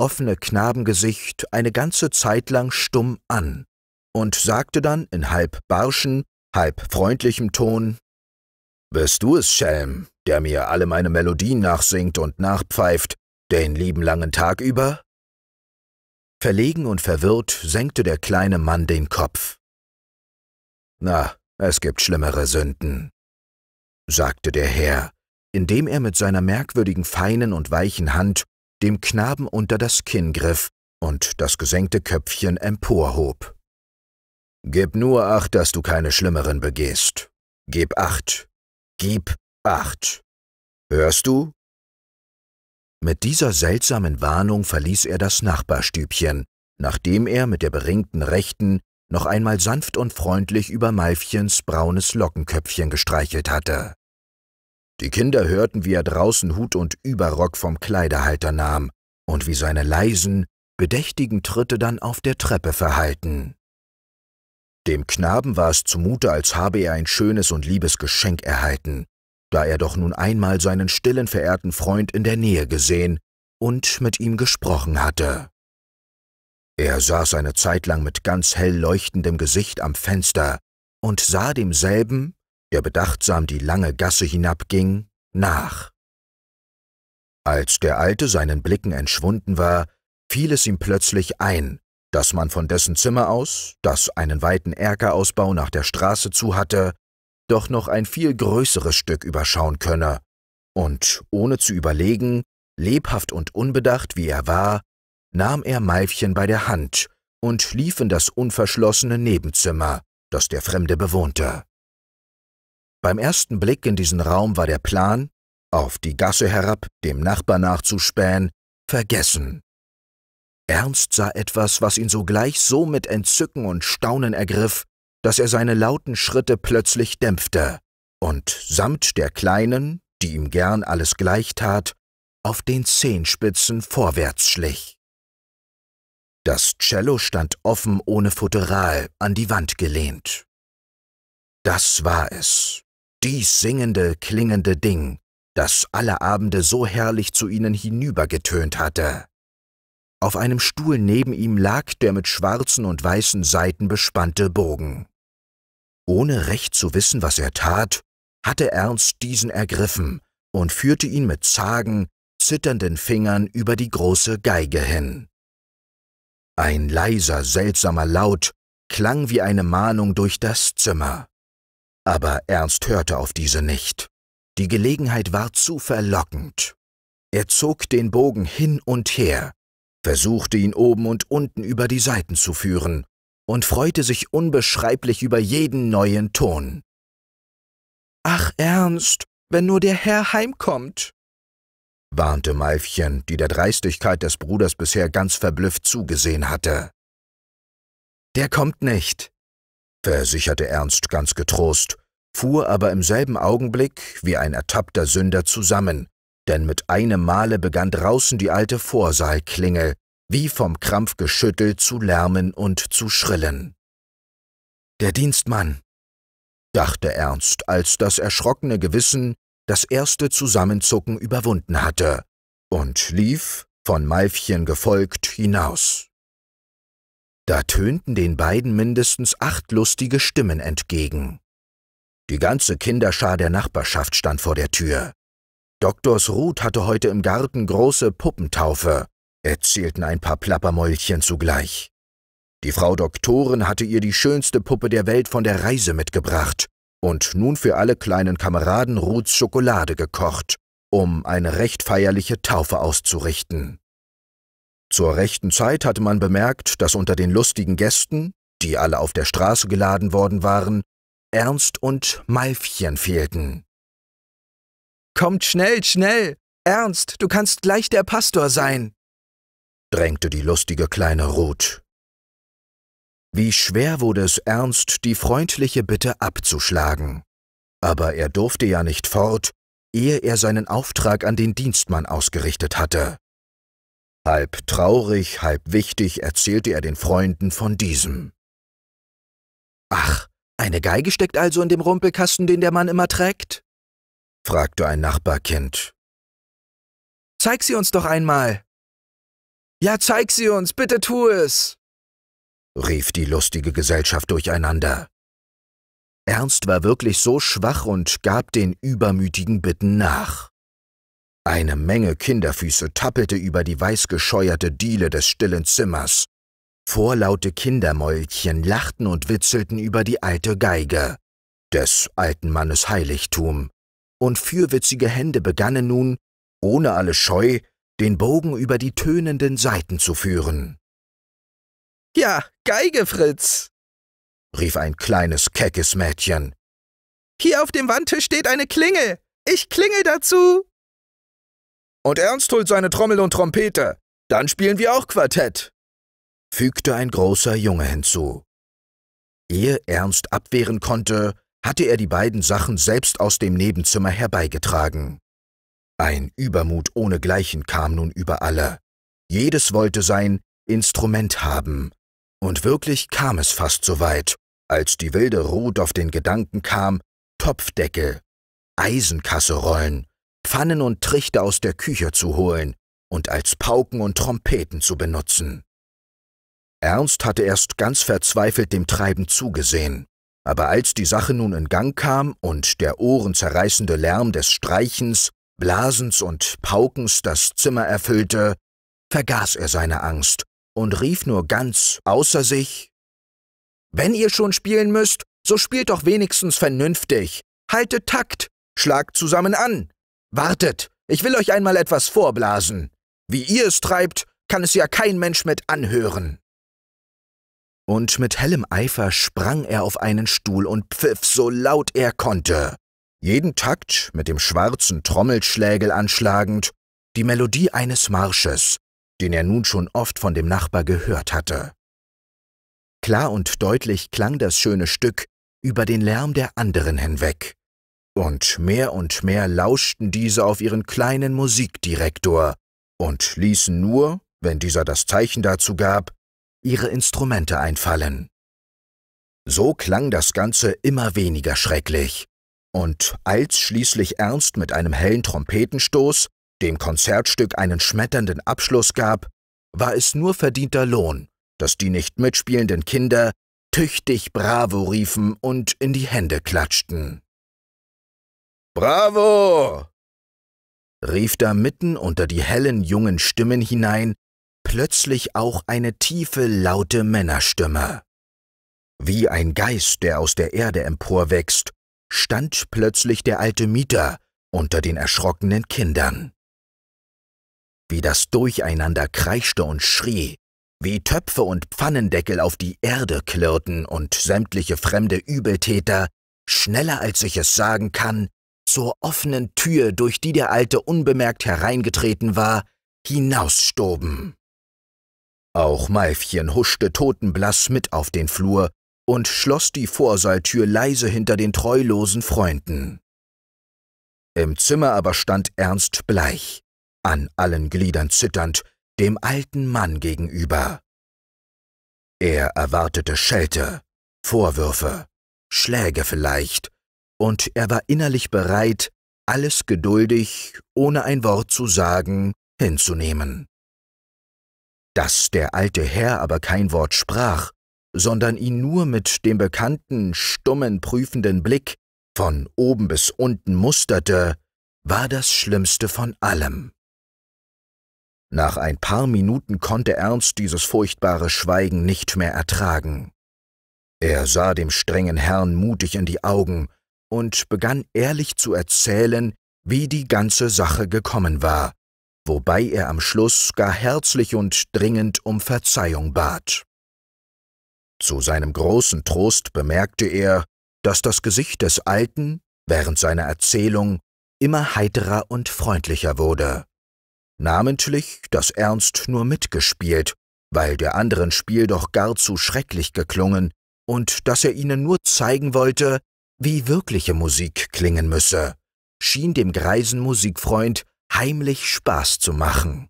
offene Knabengesicht eine ganze Zeit lang stumm an und sagte dann in halb barschen, halb freundlichem Ton Bist du es, Schelm, der mir alle meine Melodien nachsingt und nachpfeift, den lieben langen Tag über? Verlegen und verwirrt senkte der kleine Mann den Kopf. Na, es gibt schlimmere Sünden, sagte der Herr, indem er mit seiner merkwürdigen feinen und weichen Hand dem Knaben unter das Kinn griff und das gesenkte Köpfchen emporhob. Gib nur acht, dass du keine schlimmeren begehst. Gib acht. Gib acht. Hörst du? Mit dieser seltsamen Warnung verließ er das Nachbarstübchen, nachdem er mit der beringten Rechten noch einmal sanft und freundlich über Malchens braunes Lockenköpfchen gestreichelt hatte. Die Kinder hörten, wie er draußen Hut und Überrock vom Kleiderhalter nahm und wie seine leisen, bedächtigen Tritte dann auf der Treppe verhallten. Dem Knaben war es zumute, als habe er ein schönes und liebes Geschenk erhalten, da er doch nun einmal seinen stillen verehrten Freund in der Nähe gesehen und mit ihm gesprochen hatte. Er saß eine Zeitlang mit ganz hell leuchtendem Gesicht am Fenster und sah demselben er bedachtsam die lange Gasse hinabging, nach. Als der Alte seinen Blicken entschwunden war, fiel es ihm plötzlich ein, dass man von dessen Zimmer aus, das einen weiten Erkerausbau nach der Straße zu hatte, doch noch ein viel größeres Stück überschauen könne, und ohne zu überlegen, lebhaft und unbedacht wie er war, nahm er Malfchen bei der Hand und lief in das unverschlossene Nebenzimmer, das der Fremde bewohnte. Beim ersten Blick in diesen Raum war der Plan, auf die Gasse herab, dem Nachbar nachzuspähen, vergessen. Ernst sah etwas, was ihn sogleich so mit Entzücken und Staunen ergriff, dass er seine lauten Schritte plötzlich dämpfte und samt der Kleinen, die ihm gern alles gleich tat, auf den Zehenspitzen vorwärts schlich. Das Cello stand offen ohne Futteral, an die Wand gelehnt. Das war es, dies singende, klingende Ding, das alle Abende so herrlich zu ihnen hinübergetönt hatte. Auf einem Stuhl neben ihm lag der mit schwarzen und weißen Seiten bespannte Bogen. Ohne recht zu wissen, was er tat, hatte Ernst diesen ergriffen und führte ihn mit zagen, zitternden Fingern über die große Geige hin. Ein leiser, seltsamer Laut klang wie eine Mahnung durch das Zimmer. Aber Ernst hörte auf diese nicht. Die Gelegenheit war zu verlockend. Er zog den Bogen hin und her, versuchte ihn oben und unten über die Seiten zu führen und freute sich unbeschreiblich über jeden neuen Ton. Ach Ernst, wenn nur der Herr heimkommt, warnte Malfchen, die der Dreistigkeit des Bruders bisher ganz verblüfft zugesehen hatte. Der kommt nicht, versicherte Ernst ganz getrost, fuhr aber im selben Augenblick wie ein ertappter Sünder zusammen, denn mit einem Male begann draußen die alte Vorsaalklingel, wie vom Krampf geschüttelt zu lärmen und zu schrillen. Der Dienstmann, dachte Ernst, als das erschrockene Gewissen das erste Zusammenzucken überwunden hatte, und lief, von Malfchen gefolgt, hinaus. Da tönten den beiden mindestens acht lustige Stimmen entgegen. Die ganze Kinderschar der Nachbarschaft stand vor der Tür. Doktors Ruth hatte heute im Garten große Puppentaufe, erzählten ein paar Plappermäulchen zugleich. Die Frau Doktorin hatte ihr die schönste Puppe der Welt von der Reise mitgebracht und nun für alle kleinen Kameraden Ruths Schokolade gekocht, um eine recht feierliche Taufe auszurichten. Zur rechten Zeit hatte man bemerkt, dass unter den lustigen Gästen, die alle auf der Straße geladen worden waren, Ernst und Malfchen fehlten. Kommt schnell, schnell! Ernst, du kannst gleich der Pastor sein! drängte die lustige kleine Ruth. Wie schwer wurde es Ernst, die freundliche Bitte abzuschlagen. Aber er durfte ja nicht fort, ehe er seinen Auftrag an den Dienstmann ausgerichtet hatte. Halb traurig, halb wichtig erzählte er den Freunden von diesem. Ach, eine Geige steckt also in dem Rumpelkasten, den der Mann immer trägt? fragte ein Nachbarkind. Zeig sie uns doch einmal. Ja, zeig sie uns, bitte tu es, rief die lustige Gesellschaft durcheinander. Ernst war wirklich so schwach und gab den übermütigen Bitten nach. Eine Menge Kinderfüße tappelte über die weißgescheuerte Diele des stillen Zimmers. Vorlaute Kindermäulchen lachten und witzelten über die alte Geige, des alten Mannes Heiligtum, und fürwitzige Hände begannen nun, ohne alle Scheu, den Bogen über die tönenden Saiten zu führen. Ja, Geige, Fritz! rief ein kleines, keckes Mädchen. Hier auf dem Wandtisch steht eine Klingel. Ich klingel dazu. Und Ernst holt seine Trommel und Trompete. Dann spielen wir auch Quartett, fügte ein großer Junge hinzu. Ehe Ernst abwehren konnte, hatte er die beiden Sachen selbst aus dem Nebenzimmer herbeigetragen. Ein Übermut ohnegleichen kam nun über alle. Jedes wollte sein Instrument haben. Und wirklich kam es fast so weit, als die wilde Ruth auf den Gedanken kam, Topfdeckel, rollen Pfannen und Trichter aus der Küche zu holen und als Pauken und Trompeten zu benutzen. Ernst hatte erst ganz verzweifelt dem Treiben zugesehen, aber als die Sache nun in Gang kam und der ohrenzerreißende Lärm des Streichens, Blasens und Paukens das Zimmer erfüllte, vergaß er seine Angst und rief nur ganz außer sich Wenn ihr schon spielen müsst, so spielt doch wenigstens vernünftig, haltet Takt, schlagt zusammen an, Wartet, ich will euch einmal etwas vorblasen. Wie ihr es treibt, kann es ja kein Mensch mit anhören. Und mit hellem Eifer sprang er auf einen Stuhl und pfiff so laut er konnte. Jeden Takt mit dem schwarzen Trommelschlägel anschlagend, die Melodie eines Marsches, den er nun schon oft von dem Nachbar gehört hatte. Klar und deutlich klang das schöne Stück über den Lärm der anderen hinweg und mehr und mehr lauschten diese auf ihren kleinen Musikdirektor und ließen nur, wenn dieser das Zeichen dazu gab, ihre Instrumente einfallen. So klang das Ganze immer weniger schrecklich, und als schließlich Ernst mit einem hellen Trompetenstoß dem Konzertstück einen schmetternden Abschluss gab, war es nur verdienter Lohn, dass die nicht mitspielenden Kinder tüchtig Bravo riefen und in die Hände klatschten. Bravo! rief da mitten unter die hellen jungen Stimmen hinein plötzlich auch eine tiefe, laute Männerstimme. Wie ein Geist, der aus der Erde emporwächst, stand plötzlich der alte Mieter unter den erschrockenen Kindern. Wie das Durcheinander kreischte und schrie, wie Töpfe und Pfannendeckel auf die Erde klirrten und sämtliche fremde Übeltäter, schneller als ich es sagen kann, zur offenen Tür, durch die der Alte unbemerkt hereingetreten war, hinausstoben. Auch Malfchen huschte totenblass mit auf den Flur und schloss die Vorsaaltür leise hinter den treulosen Freunden. Im Zimmer aber stand Ernst bleich, an allen Gliedern zitternd, dem alten Mann gegenüber. Er erwartete Schelte, Vorwürfe, Schläge vielleicht, und er war innerlich bereit, alles geduldig, ohne ein Wort zu sagen, hinzunehmen. Dass der alte Herr aber kein Wort sprach, sondern ihn nur mit dem bekannten, stummen, prüfenden Blick von oben bis unten musterte, war das Schlimmste von allem. Nach ein paar Minuten konnte Ernst dieses furchtbare Schweigen nicht mehr ertragen. Er sah dem strengen Herrn mutig in die Augen und begann ehrlich zu erzählen, wie die ganze Sache gekommen war, wobei er am Schluss gar herzlich und dringend um Verzeihung bat. Zu seinem großen Trost bemerkte er, dass das Gesicht des Alten während seiner Erzählung immer heiterer und freundlicher wurde. Namentlich, dass Ernst nur mitgespielt, weil der anderen Spiel doch gar zu schrecklich geklungen und dass er ihnen nur zeigen wollte, wie wirkliche Musik klingen müsse, schien dem greisen Musikfreund heimlich Spaß zu machen.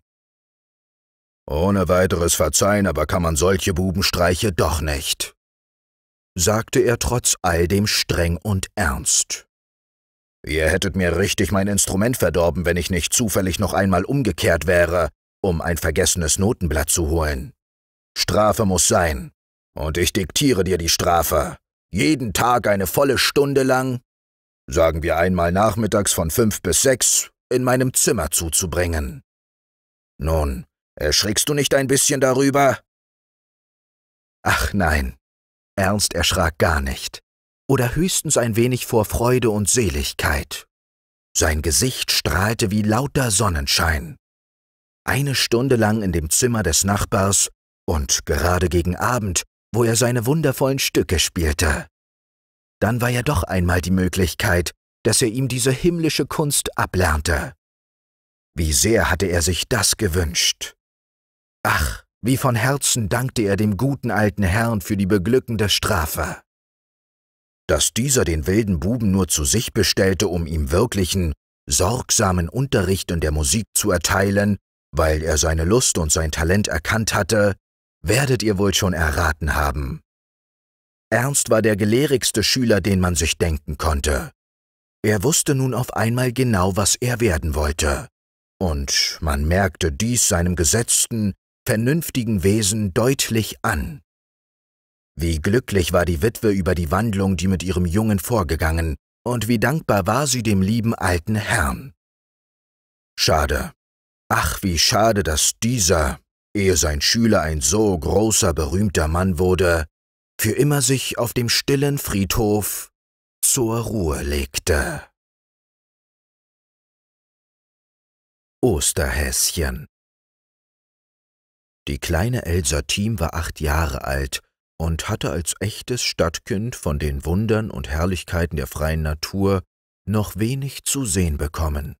Ohne weiteres Verzeihen aber kann man solche Bubenstreiche doch nicht, sagte er trotz all dem streng und ernst. Ihr hättet mir richtig mein Instrument verdorben, wenn ich nicht zufällig noch einmal umgekehrt wäre, um ein vergessenes Notenblatt zu holen. Strafe muss sein, und ich diktiere dir die Strafe. Jeden Tag eine volle Stunde lang, sagen wir einmal nachmittags von fünf bis sechs, in meinem Zimmer zuzubringen. Nun, erschrickst du nicht ein bisschen darüber? Ach nein, Ernst erschrak gar nicht, oder höchstens ein wenig vor Freude und Seligkeit. Sein Gesicht strahlte wie lauter Sonnenschein. Eine Stunde lang in dem Zimmer des Nachbars und gerade gegen Abend wo er seine wundervollen Stücke spielte. Dann war ja doch einmal die Möglichkeit, dass er ihm diese himmlische Kunst ablernte. Wie sehr hatte er sich das gewünscht. Ach, wie von Herzen dankte er dem guten alten Herrn für die beglückende Strafe. Dass dieser den wilden Buben nur zu sich bestellte, um ihm wirklichen, sorgsamen Unterricht in der Musik zu erteilen, weil er seine Lust und sein Talent erkannt hatte, werdet ihr wohl schon erraten haben. Ernst war der gelehrigste Schüler, den man sich denken konnte. Er wusste nun auf einmal genau, was er werden wollte. Und man merkte dies seinem gesetzten, vernünftigen Wesen deutlich an. Wie glücklich war die Witwe über die Wandlung, die mit ihrem Jungen vorgegangen, und wie dankbar war sie dem lieben alten Herrn. Schade, ach wie schade, dass dieser, ehe sein Schüler ein so großer berühmter Mann wurde, für immer sich auf dem stillen Friedhof zur Ruhe legte. Osterhäschen Die kleine Elsa Thiem war acht Jahre alt und hatte als echtes Stadtkind von den Wundern und Herrlichkeiten der freien Natur noch wenig zu sehen bekommen.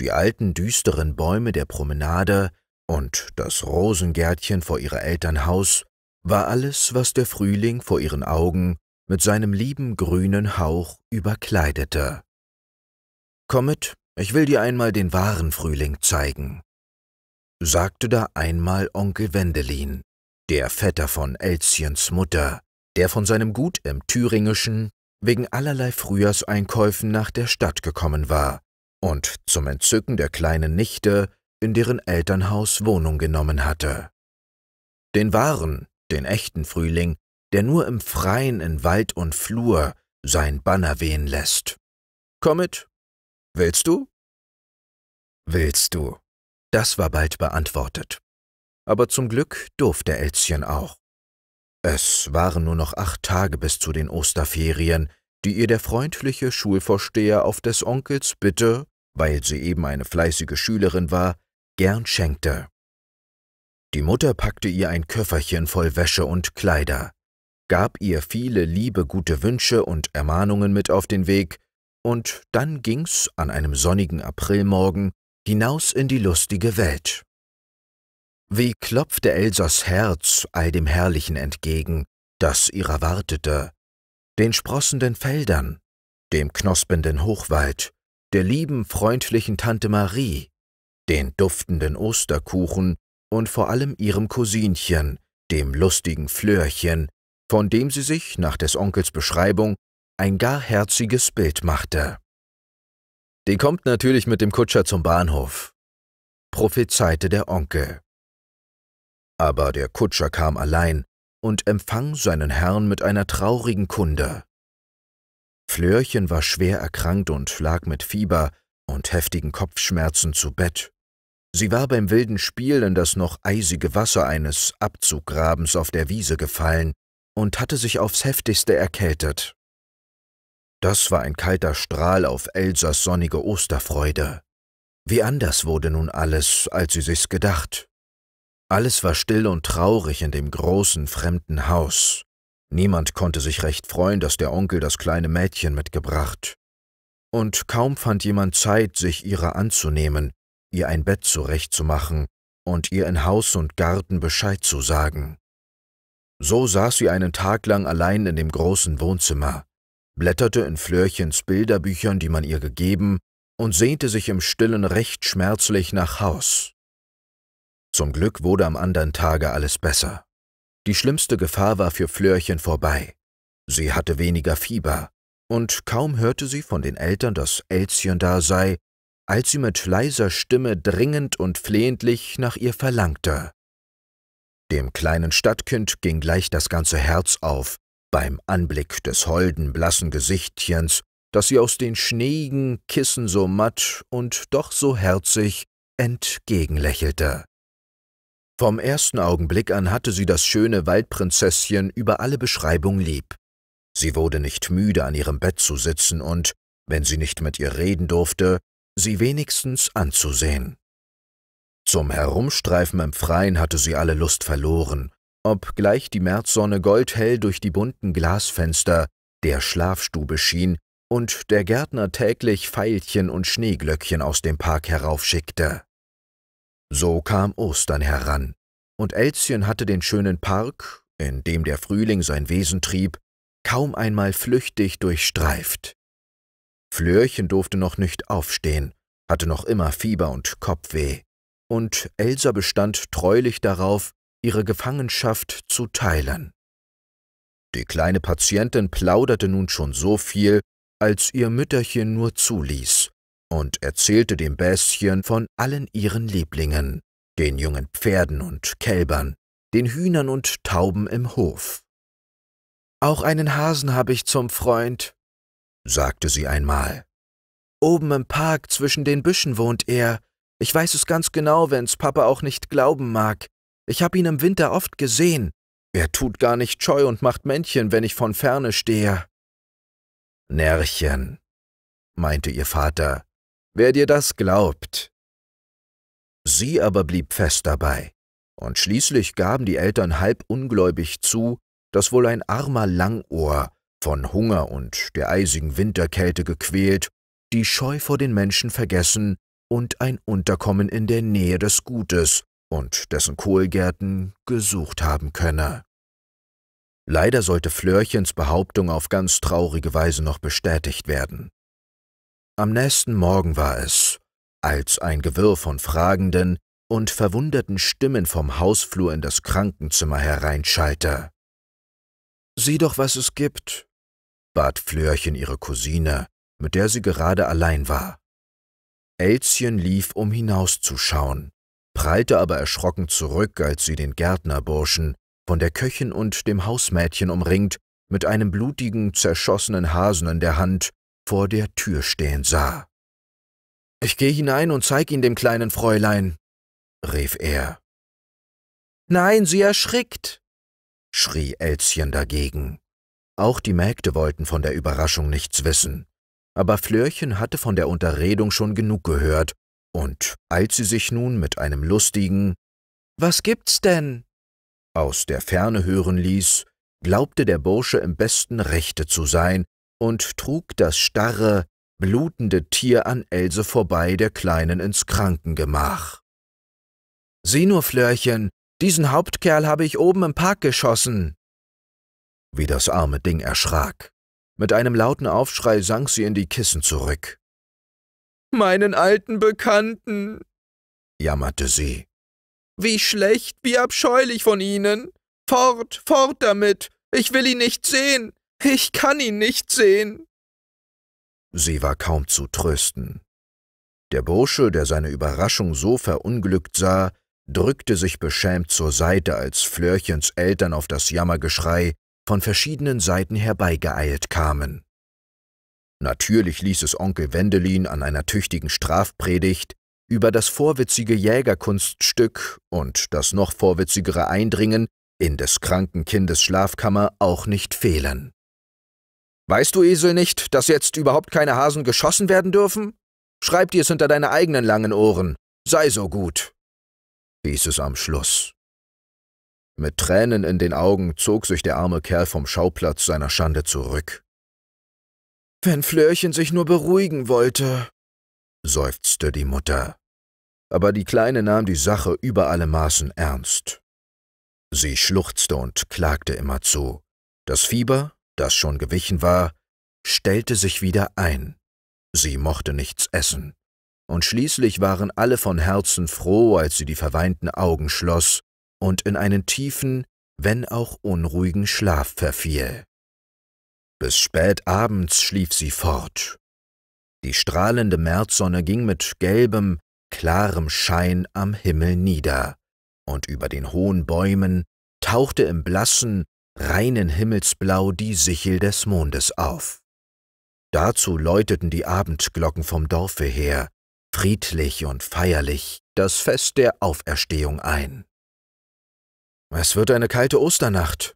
Die alten düsteren Bäume der Promenade und das Rosengärtchen vor ihrer Eltern Haus war alles, was der Frühling vor ihren Augen mit seinem lieben grünen Hauch überkleidete. Komm mit, ich will dir einmal den wahren Frühling zeigen, sagte da einmal Onkel Wendelin, der Vetter von Elschens Mutter, der von seinem Gut im Thüringischen wegen allerlei Frühjahrseinkäufen nach der Stadt gekommen war und zum Entzücken der kleinen Nichte in deren Elternhaus Wohnung genommen hatte. Den wahren, den echten Frühling, der nur im Freien in Wald und Flur sein Banner wehen lässt. Komm mit. Willst du? Willst du? Das war bald beantwortet. Aber zum Glück durfte Elschen auch. Es waren nur noch acht Tage bis zu den Osterferien, die ihr der freundliche Schulvorsteher auf des Onkels Bitte, weil sie eben eine fleißige Schülerin war, gern schenkte. Die Mutter packte ihr ein Köfferchen voll Wäsche und Kleider, gab ihr viele liebe gute Wünsche und Ermahnungen mit auf den Weg, und dann ging's an einem sonnigen Aprilmorgen hinaus in die lustige Welt. Wie klopfte Elsas Herz all dem Herrlichen entgegen, das ihrer wartete, den sprossenden Feldern, dem knospenden Hochwald, der lieben, freundlichen Tante Marie, den duftenden Osterkuchen und vor allem ihrem Cousinchen, dem lustigen Flörchen, von dem sie sich, nach des Onkels Beschreibung, ein gar herziges Bild machte. Die kommt natürlich mit dem Kutscher zum Bahnhof, prophezeite der Onkel. Aber der Kutscher kam allein und empfang seinen Herrn mit einer traurigen Kunde. Flörchen war schwer erkrankt und lag mit Fieber und heftigen Kopfschmerzen zu Bett. Sie war beim wilden Spiel in das noch eisige Wasser eines Abzuggrabens auf der Wiese gefallen und hatte sich aufs heftigste erkältet. Das war ein kalter Strahl auf Elsas sonnige Osterfreude. Wie anders wurde nun alles, als sie sich's gedacht. Alles war still und traurig in dem großen, fremden Haus. Niemand konnte sich recht freuen, dass der Onkel das kleine Mädchen mitgebracht. Und kaum fand jemand Zeit, sich ihrer anzunehmen, ihr ein Bett zurechtzumachen und ihr in Haus und Garten Bescheid zu sagen. So saß sie einen Tag lang allein in dem großen Wohnzimmer, blätterte in Flörchens Bilderbüchern, die man ihr gegeben, und sehnte sich im Stillen recht schmerzlich nach Haus. Zum Glück wurde am anderen Tage alles besser. Die schlimmste Gefahr war für Flörchen vorbei. Sie hatte weniger Fieber, und kaum hörte sie von den Eltern, dass Elschen da sei, als sie mit leiser Stimme dringend und flehentlich nach ihr verlangte. Dem kleinen Stadtkind ging gleich das ganze Herz auf beim Anblick des holden, blassen Gesichtchens, das sie aus den schneeigen Kissen so matt und doch so herzig entgegenlächelte. Vom ersten Augenblick an hatte sie das schöne Waldprinzesschen über alle Beschreibung lieb. Sie wurde nicht müde, an ihrem Bett zu sitzen und, wenn sie nicht mit ihr reden durfte, sie wenigstens anzusehen. Zum Herumstreifen im Freien hatte sie alle Lust verloren, obgleich die Märzsonne goldhell durch die bunten Glasfenster der Schlafstube schien und der Gärtner täglich Veilchen und Schneeglöckchen aus dem Park heraufschickte. So kam Ostern heran, und Elschen hatte den schönen Park, in dem der Frühling sein Wesen trieb, kaum einmal flüchtig durchstreift. Flörchen durfte noch nicht aufstehen, hatte noch immer Fieber und Kopfweh. Und Elsa bestand treulich darauf, ihre Gefangenschaft zu teilen. Die kleine Patientin plauderte nun schon so viel, als ihr Mütterchen nur zuließ, und erzählte dem Bäschen von allen ihren Lieblingen, den jungen Pferden und Kälbern, den Hühnern und Tauben im Hof. Auch einen Hasen habe ich zum Freund, sagte sie einmal. Oben im Park zwischen den Büschen wohnt er. Ich weiß es ganz genau, wenn's Papa auch nicht glauben mag. Ich hab ihn im Winter oft gesehen. Er tut gar nicht scheu und macht Männchen, wenn ich von ferne stehe. Närrchen, meinte ihr Vater, wer dir das glaubt. Sie aber blieb fest dabei, und schließlich gaben die Eltern halb ungläubig zu, dass wohl ein armer Langohr von Hunger und der eisigen Winterkälte gequält, die Scheu vor den Menschen vergessen und ein Unterkommen in der Nähe des Gutes und dessen Kohlgärten gesucht haben könne. Leider sollte Flörchens Behauptung auf ganz traurige Weise noch bestätigt werden. Am nächsten Morgen war es, als ein Gewirr von fragenden und verwunderten Stimmen vom Hausflur in das Krankenzimmer hereinschallte. Sieh doch, was es gibt, bat Flörchen ihre Cousine, mit der sie gerade allein war. Elschen lief, um hinauszuschauen, prallte aber erschrocken zurück, als sie den Gärtnerburschen, von der Köchin und dem Hausmädchen umringt, mit einem blutigen, zerschossenen Hasen in der Hand vor der Tür stehen sah. Ich gehe hinein und zeig ihn dem kleinen Fräulein, rief er. Nein, sie erschrickt, schrie Elschen dagegen. Auch die Mägde wollten von der Überraschung nichts wissen. Aber Flörchen hatte von der Unterredung schon genug gehört, und als sie sich nun mit einem lustigen Was gibt's denn? aus der Ferne hören ließ, glaubte der Bursche im besten Rechte zu sein und trug das starre, blutende Tier an Else vorbei der Kleinen ins Krankengemach. Sieh nur, Flörchen, diesen Hauptkerl habe ich oben im Park geschossen wie das arme Ding erschrak. Mit einem lauten Aufschrei sank sie in die Kissen zurück. Meinen alten Bekannten, jammerte sie. Wie schlecht, wie abscheulich von Ihnen. Fort, fort damit. Ich will ihn nicht sehen. Ich kann ihn nicht sehen. Sie war kaum zu trösten. Der Bursche, der seine Überraschung so verunglückt sah, drückte sich beschämt zur Seite, als Flörchens Eltern auf das Jammergeschrei von verschiedenen Seiten herbeigeeilt kamen. Natürlich ließ es Onkel Wendelin an einer tüchtigen Strafpredigt über das vorwitzige Jägerkunststück und das noch vorwitzigere Eindringen in des kranken Kindes Schlafkammer auch nicht fehlen. Weißt du, Esel, nicht, dass jetzt überhaupt keine Hasen geschossen werden dürfen? Schreib dir es hinter deine eigenen langen Ohren. Sei so gut, hieß es am Schluss. Mit Tränen in den Augen zog sich der arme Kerl vom Schauplatz seiner Schande zurück. Wenn Flörchen sich nur beruhigen wollte, seufzte die Mutter. Aber die Kleine nahm die Sache über alle Maßen ernst. Sie schluchzte und klagte immerzu. Das Fieber, das schon gewichen war, stellte sich wieder ein. Sie mochte nichts essen. Und schließlich waren alle von Herzen froh, als sie die verweinten Augen schloss und in einen tiefen, wenn auch unruhigen Schlaf verfiel. Bis spät abends schlief sie fort. Die strahlende Märzsonne ging mit gelbem, klarem Schein am Himmel nieder, und über den hohen Bäumen tauchte im blassen, reinen Himmelsblau die Sichel des Mondes auf. Dazu läuteten die Abendglocken vom Dorfe her, friedlich und feierlich, das Fest der Auferstehung ein. Es wird eine kalte Osternacht,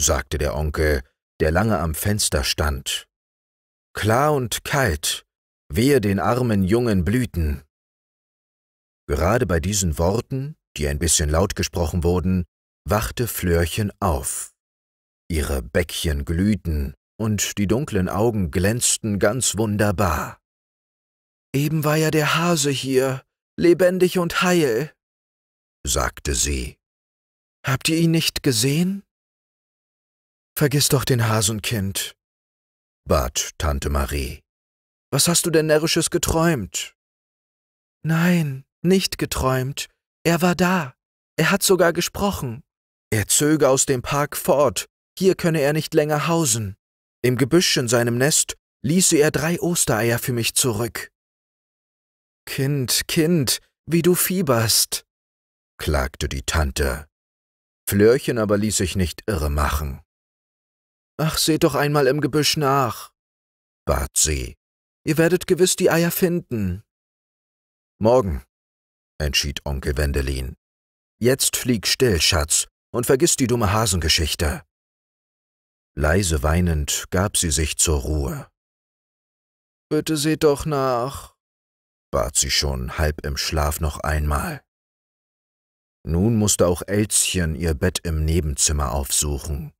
sagte der Onkel, der lange am Fenster stand. Klar und kalt, wehe den armen jungen Blüten. Gerade bei diesen Worten, die ein bisschen laut gesprochen wurden, wachte Flörchen auf. Ihre Bäckchen glühten und die dunklen Augen glänzten ganz wunderbar. Eben war ja der Hase hier, lebendig und heil, sagte sie. Habt ihr ihn nicht gesehen? Vergiss doch den Hasenkind, bat Tante Marie. Was hast du denn närrisches geträumt? Nein, nicht geträumt. Er war da. Er hat sogar gesprochen. Er zöge aus dem Park fort. Hier könne er nicht länger hausen. Im Gebüsch in seinem Nest ließe er drei Ostereier für mich zurück. Kind, Kind, wie du fieberst, klagte die Tante. Flörchen aber ließ sich nicht irre machen. Ach, seht doch einmal im Gebüsch nach, bat sie. Ihr werdet gewiss die Eier finden. Morgen, entschied Onkel Wendelin. Jetzt flieg still, Schatz, und vergiss die dumme Hasengeschichte. Leise weinend gab sie sich zur Ruhe. Bitte seht doch nach, bat sie schon halb im Schlaf noch einmal. Nun musste auch Elschen ihr Bett im Nebenzimmer aufsuchen.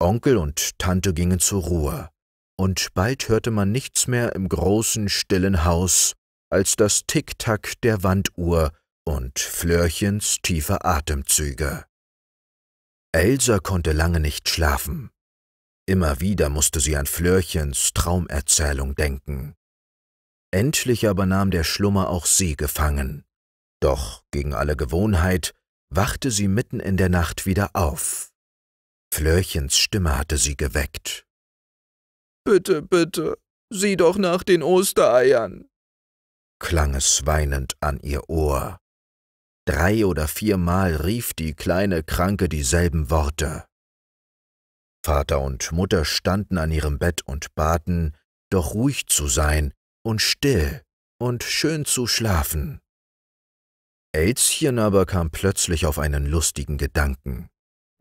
Onkel und Tante gingen zur Ruhe, und bald hörte man nichts mehr im großen, stillen Haus als das Tick-Tack der Wanduhr und Flörchens tiefe Atemzüge. Elsa konnte lange nicht schlafen. Immer wieder musste sie an Flörchens Traumerzählung denken. Endlich aber nahm der Schlummer auch sie gefangen. Doch gegen alle Gewohnheit wachte sie mitten in der Nacht wieder auf. Flörchens Stimme hatte sie geweckt. »Bitte, bitte, sieh doch nach den Ostereiern!« klang es weinend an ihr Ohr. Drei oder viermal rief die kleine Kranke dieselben Worte. Vater und Mutter standen an ihrem Bett und baten, doch ruhig zu sein und still und schön zu schlafen. Elschen aber kam plötzlich auf einen lustigen Gedanken.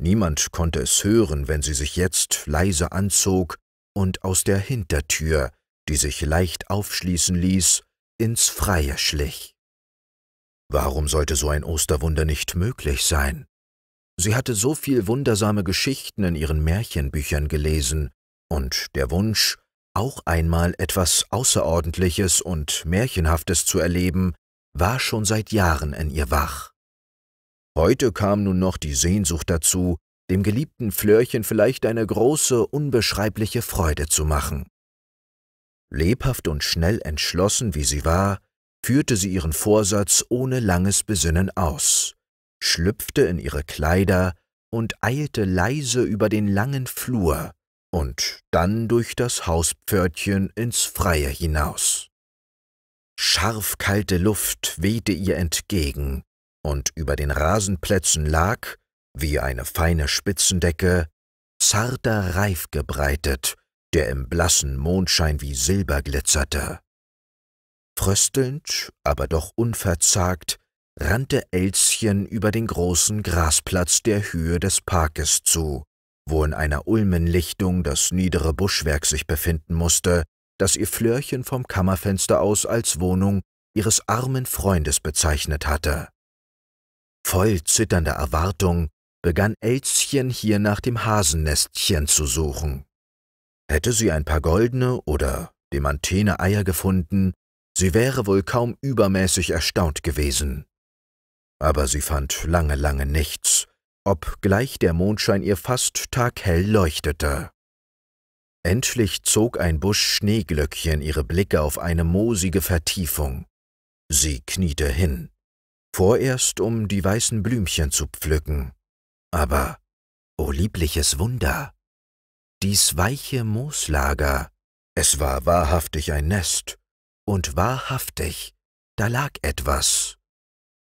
Niemand konnte es hören, wenn sie sich jetzt leise anzog und aus der Hintertür, die sich leicht aufschließen ließ, ins Freie schlich. Warum sollte so ein Osterwunder nicht möglich sein? Sie hatte so viel wundersame Geschichten in ihren Märchenbüchern gelesen, und der Wunsch, auch einmal etwas Außerordentliches und Märchenhaftes zu erleben, war schon seit Jahren in ihr wach. Heute kam nun noch die Sehnsucht dazu, dem geliebten Flörchen vielleicht eine große, unbeschreibliche Freude zu machen. Lebhaft und schnell entschlossen, wie sie war, führte sie ihren Vorsatz ohne langes Besinnen aus, schlüpfte in ihre Kleider und eilte leise über den langen Flur und dann durch das Hauspförtchen ins Freie hinaus. Scharfkalte Luft wehte ihr entgegen, und über den Rasenplätzen lag, wie eine feine Spitzendecke, zarter Reif gebreitet, der im blassen Mondschein wie Silber glitzerte. Fröstelnd, aber doch unverzagt, rannte Elschen über den großen Grasplatz der Höhe des Parkes zu, wo in einer Ulmenlichtung das niedere Buschwerk sich befinden musste, das ihr Flörchen vom Kammerfenster aus als Wohnung ihres armen Freundes bezeichnet hatte. Voll zitternder Erwartung begann Elschen hier nach dem Hasennestchen zu suchen. Hätte sie ein paar goldene oder Demantene-Eier gefunden, sie wäre wohl kaum übermäßig erstaunt gewesen. Aber sie fand lange, lange nichts, obgleich der Mondschein ihr fast taghell leuchtete. Endlich zog ein Busch Schneeglöckchen ihre Blicke auf eine moosige Vertiefung. Sie kniete hin, vorerst um die weißen Blümchen zu pflücken. Aber, o oh liebliches Wunder! Dies weiche Mooslager, es war wahrhaftig ein Nest, und wahrhaftig, da lag etwas.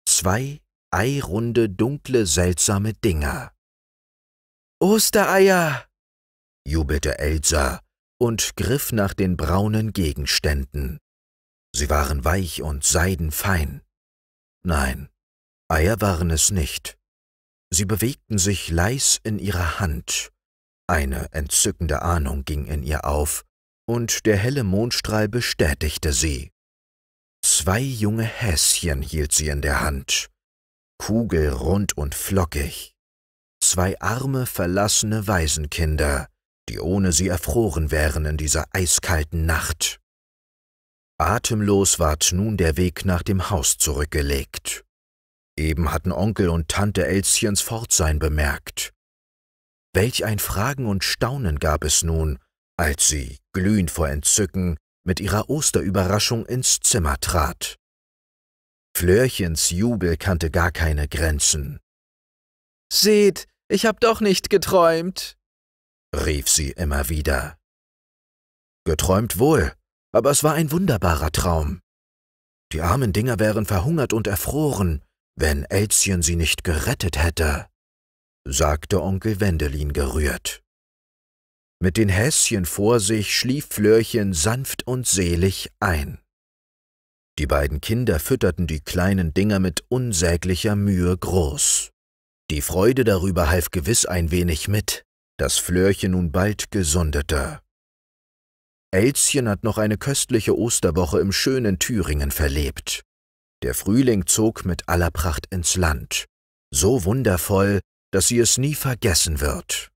Zwei eirunde, dunkle, seltsame Dinger. Ostereier! jubelte Elsa und griff nach den braunen Gegenständen. Sie waren weich und seidenfein. Nein, Eier waren es nicht. Sie bewegten sich leis in ihrer Hand. Eine entzückende Ahnung ging in ihr auf, und der helle Mondstrahl bestätigte sie. Zwei junge Häschen hielt sie in der Hand, kugelrund und flockig. Zwei arme, verlassene Waisenkinder, die ohne sie erfroren wären in dieser eiskalten Nacht. Atemlos ward nun der Weg nach dem Haus zurückgelegt. Eben hatten Onkel und Tante Elschens Fortsein bemerkt. Welch ein Fragen und Staunen gab es nun, als sie, glühend vor Entzücken, mit ihrer Osterüberraschung ins Zimmer trat. Flörchens Jubel kannte gar keine Grenzen. Seht, ich hab doch nicht geträumt, rief sie immer wieder. Geträumt wohl, aber es war ein wunderbarer Traum. Die armen Dinger wären verhungert und erfroren, wenn Elschen sie nicht gerettet hätte, sagte Onkel Wendelin gerührt. Mit den Häschen vor sich schlief Flörchen sanft und selig ein. Die beiden Kinder fütterten die kleinen Dinger mit unsäglicher Mühe groß. Die Freude darüber half gewiss ein wenig mit, das Flörchen nun bald gesundete. Elschen hat noch eine köstliche Osterwoche im schönen Thüringen verlebt. Der Frühling zog mit aller Pracht ins Land, so wundervoll, dass sie es nie vergessen wird.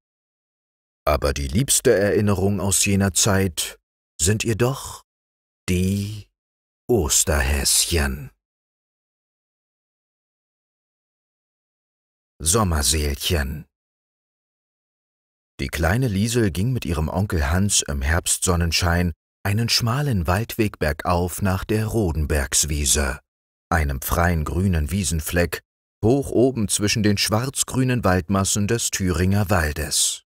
Aber die liebste Erinnerung aus jener Zeit sind ihr doch die Osterhäschen. Sommerseelchen die kleine Liesel ging mit ihrem Onkel Hans im Herbstsonnenschein einen schmalen Waldweg bergauf nach der Rodenbergswiese, einem freien grünen Wiesenfleck, hoch oben zwischen den schwarzgrünen Waldmassen des Thüringer Waldes.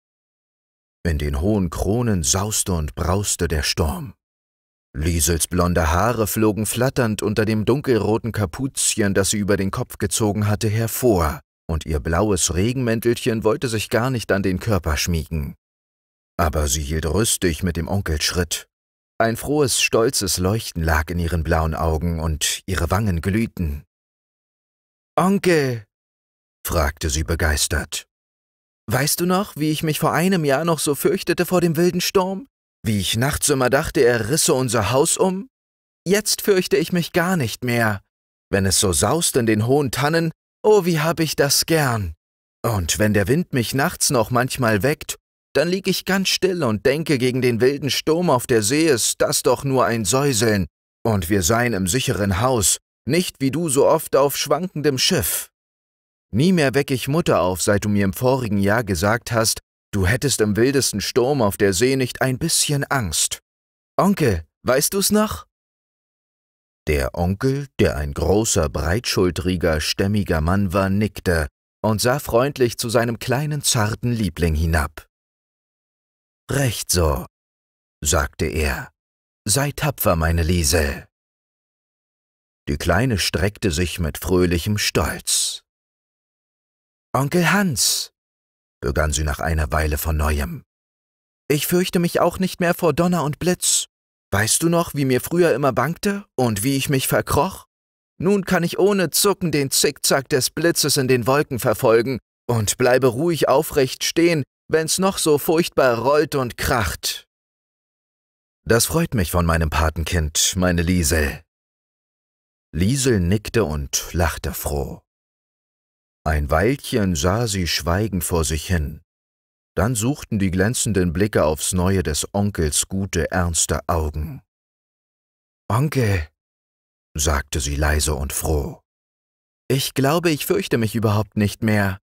In den hohen Kronen sauste und brauste der Sturm. Liesels blonde Haare flogen flatternd unter dem dunkelroten Kapuzchen, das sie über den Kopf gezogen hatte, hervor, und ihr blaues Regenmäntelchen wollte sich gar nicht an den Körper schmiegen. Aber sie hielt rüstig mit dem Onkel Schritt. Ein frohes, stolzes Leuchten lag in ihren blauen Augen und ihre Wangen glühten. Onkel, fragte sie begeistert. Weißt du noch, wie ich mich vor einem Jahr noch so fürchtete vor dem wilden Sturm? Wie ich nachts immer dachte, er risse unser Haus um? Jetzt fürchte ich mich gar nicht mehr. Wenn es so saust in den hohen Tannen, Oh, wie hab ich das gern. Und wenn der Wind mich nachts noch manchmal weckt, dann lieg ich ganz still und denke, gegen den wilden Sturm auf der See ist das doch nur ein Säuseln, und wir seien im sicheren Haus, nicht wie du so oft auf schwankendem Schiff. Nie mehr weck ich Mutter auf, seit du mir im vorigen Jahr gesagt hast, du hättest im wildesten Sturm auf der See nicht ein bisschen Angst. Onkel, weißt du's noch? Der Onkel, der ein großer, breitschultriger, stämmiger Mann war, nickte und sah freundlich zu seinem kleinen, zarten Liebling hinab. Recht so, sagte er. Sei tapfer, meine Liesel. Die Kleine streckte sich mit fröhlichem Stolz. Onkel Hans, begann sie nach einer Weile von neuem, ich fürchte mich auch nicht mehr vor Donner und Blitz. Weißt du noch, wie mir früher immer bangte und wie ich mich verkroch? Nun kann ich ohne Zucken den Zickzack des Blitzes in den Wolken verfolgen und bleibe ruhig aufrecht stehen, wenn's noch so furchtbar rollt und kracht. Das freut mich von meinem Patenkind, meine Liesel. Liesel nickte und lachte froh. Ein Weilchen sah sie schweigend vor sich hin. Dann suchten die glänzenden Blicke aufs Neue des Onkels gute, ernste Augen. Onkel, sagte sie leise und froh. Ich glaube, ich fürchte mich überhaupt nicht mehr.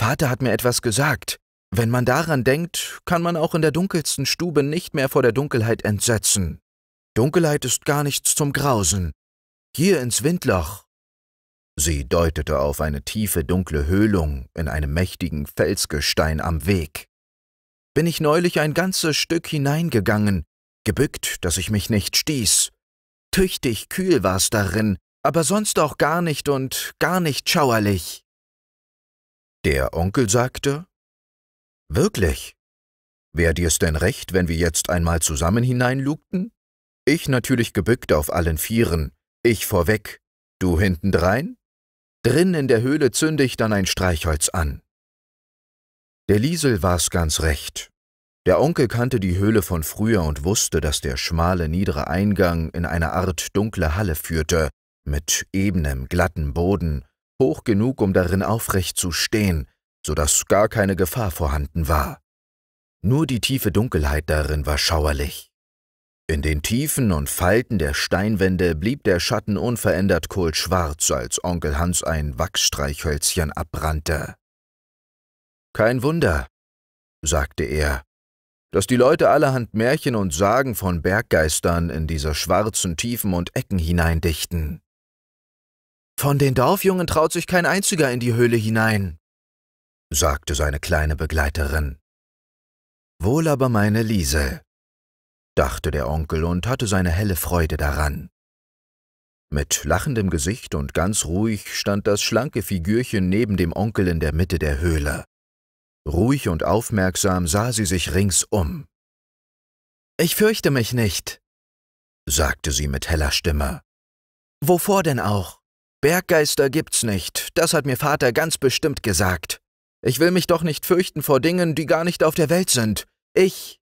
Vater hat mir etwas gesagt. Wenn man daran denkt, kann man auch in der dunkelsten Stube nicht mehr vor der Dunkelheit entsetzen. Dunkelheit ist gar nichts zum Grausen. Hier ins Windloch. Sie deutete auf eine tiefe, dunkle Höhlung in einem mächtigen Felsgestein am Weg bin ich neulich ein ganzes Stück hineingegangen, gebückt, dass ich mich nicht stieß. Tüchtig kühl war's darin, aber sonst auch gar nicht und gar nicht schauerlich. Der Onkel sagte, Wirklich? Wär dir's denn recht, wenn wir jetzt einmal zusammen hineinlugten? Ich natürlich gebückt auf allen Vieren, ich vorweg, du hintendrein? Drin in der Höhle zünde ich dann ein Streichholz an. Der Liesel war's ganz recht. Der Onkel kannte die Höhle von früher und wusste, dass der schmale, niedere Eingang in eine Art dunkle Halle führte, mit ebenem, glatten Boden, hoch genug, um darin aufrecht zu stehen, so dass gar keine Gefahr vorhanden war. Nur die tiefe Dunkelheit darin war schauerlich. In den Tiefen und Falten der Steinwände blieb der Schatten unverändert kohlschwarz, als Onkel Hans ein Wachsstreichhölzchen abbrannte. Kein Wunder, sagte er, dass die Leute allerhand Märchen und Sagen von Berggeistern in diese schwarzen Tiefen und Ecken hineindichten. Von den Dorfjungen traut sich kein einziger in die Höhle hinein, sagte seine kleine Begleiterin. Wohl aber meine Liese, dachte der Onkel und hatte seine helle Freude daran. Mit lachendem Gesicht und ganz ruhig stand das schlanke Figürchen neben dem Onkel in der Mitte der Höhle. Ruhig und aufmerksam sah sie sich ringsum. Ich fürchte mich nicht, sagte sie mit heller Stimme. Wovor denn auch? Berggeister gibt's nicht, das hat mir Vater ganz bestimmt gesagt. Ich will mich doch nicht fürchten vor Dingen, die gar nicht auf der Welt sind. Ich.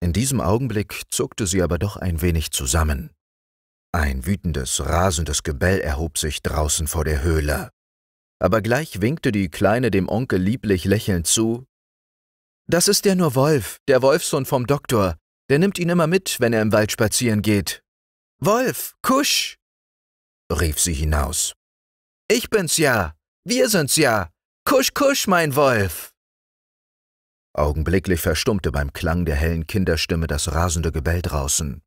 In diesem Augenblick zuckte sie aber doch ein wenig zusammen. Ein wütendes, rasendes Gebell erhob sich draußen vor der Höhle aber gleich winkte die Kleine dem Onkel lieblich lächelnd zu. Das ist ja nur Wolf, der Wolfssohn vom Doktor. Der nimmt ihn immer mit, wenn er im Wald spazieren geht. Wolf, kusch! rief sie hinaus. Ich bin's ja! Wir sind's ja! Kusch, kusch, mein Wolf! Augenblicklich verstummte beim Klang der hellen Kinderstimme das rasende Gebell draußen.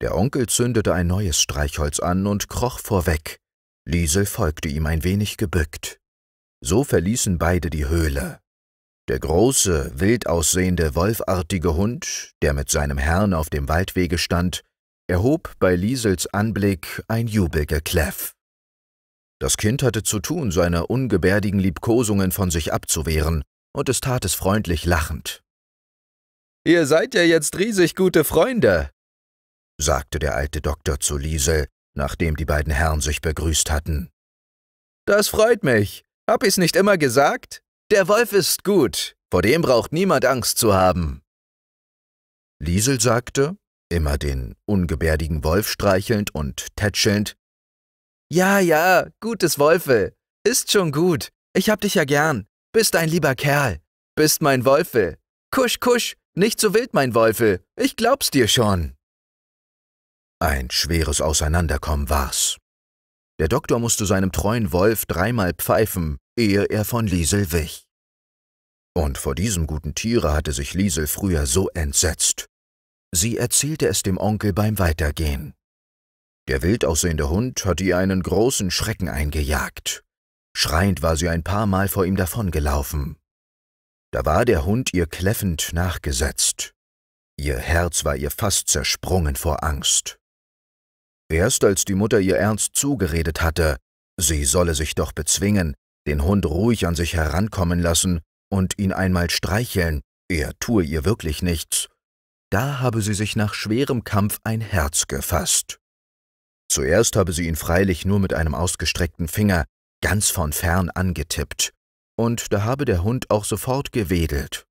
Der Onkel zündete ein neues Streichholz an und kroch vorweg, Liesel folgte ihm ein wenig gebückt. So verließen beide die Höhle. Der große, wild aussehende, wolfartige Hund, der mit seinem Herrn auf dem Waldwege stand, erhob bei Liesels Anblick ein Jubelgekläff. Das Kind hatte zu tun, seine ungebärdigen Liebkosungen von sich abzuwehren, und es tat es freundlich lachend. »Ihr seid ja jetzt riesig gute Freunde«, sagte der alte Doktor zu Liesel, nachdem die beiden Herren sich begrüßt hatten. Das freut mich. Hab ich's nicht immer gesagt? Der Wolf ist gut. Vor dem braucht niemand Angst zu haben. Liesel sagte, immer den ungebärdigen Wolf streichelnd und tätschelnd, Ja, ja, gutes Wolfe. Ist schon gut. Ich hab dich ja gern. Bist ein lieber Kerl. Bist mein Wolfe. Kusch, kusch, nicht so wild, mein Wolfe. Ich glaub's dir schon. Ein schweres Auseinanderkommen war's. Der Doktor musste seinem treuen Wolf dreimal pfeifen, ehe er von Liesel wich. Und vor diesem guten Tiere hatte sich Liesel früher so entsetzt. Sie erzählte es dem Onkel beim Weitergehen. Der wild aussehende Hund hatte ihr einen großen Schrecken eingejagt. Schreiend war sie ein paar Mal vor ihm davongelaufen. Da war der Hund ihr kläffend nachgesetzt. Ihr Herz war ihr fast zersprungen vor Angst. Erst als die Mutter ihr ernst zugeredet hatte, sie solle sich doch bezwingen, den Hund ruhig an sich herankommen lassen und ihn einmal streicheln, er tue ihr wirklich nichts, da habe sie sich nach schwerem Kampf ein Herz gefasst. Zuerst habe sie ihn freilich nur mit einem ausgestreckten Finger ganz von fern angetippt, und da habe der Hund auch sofort gewedelt.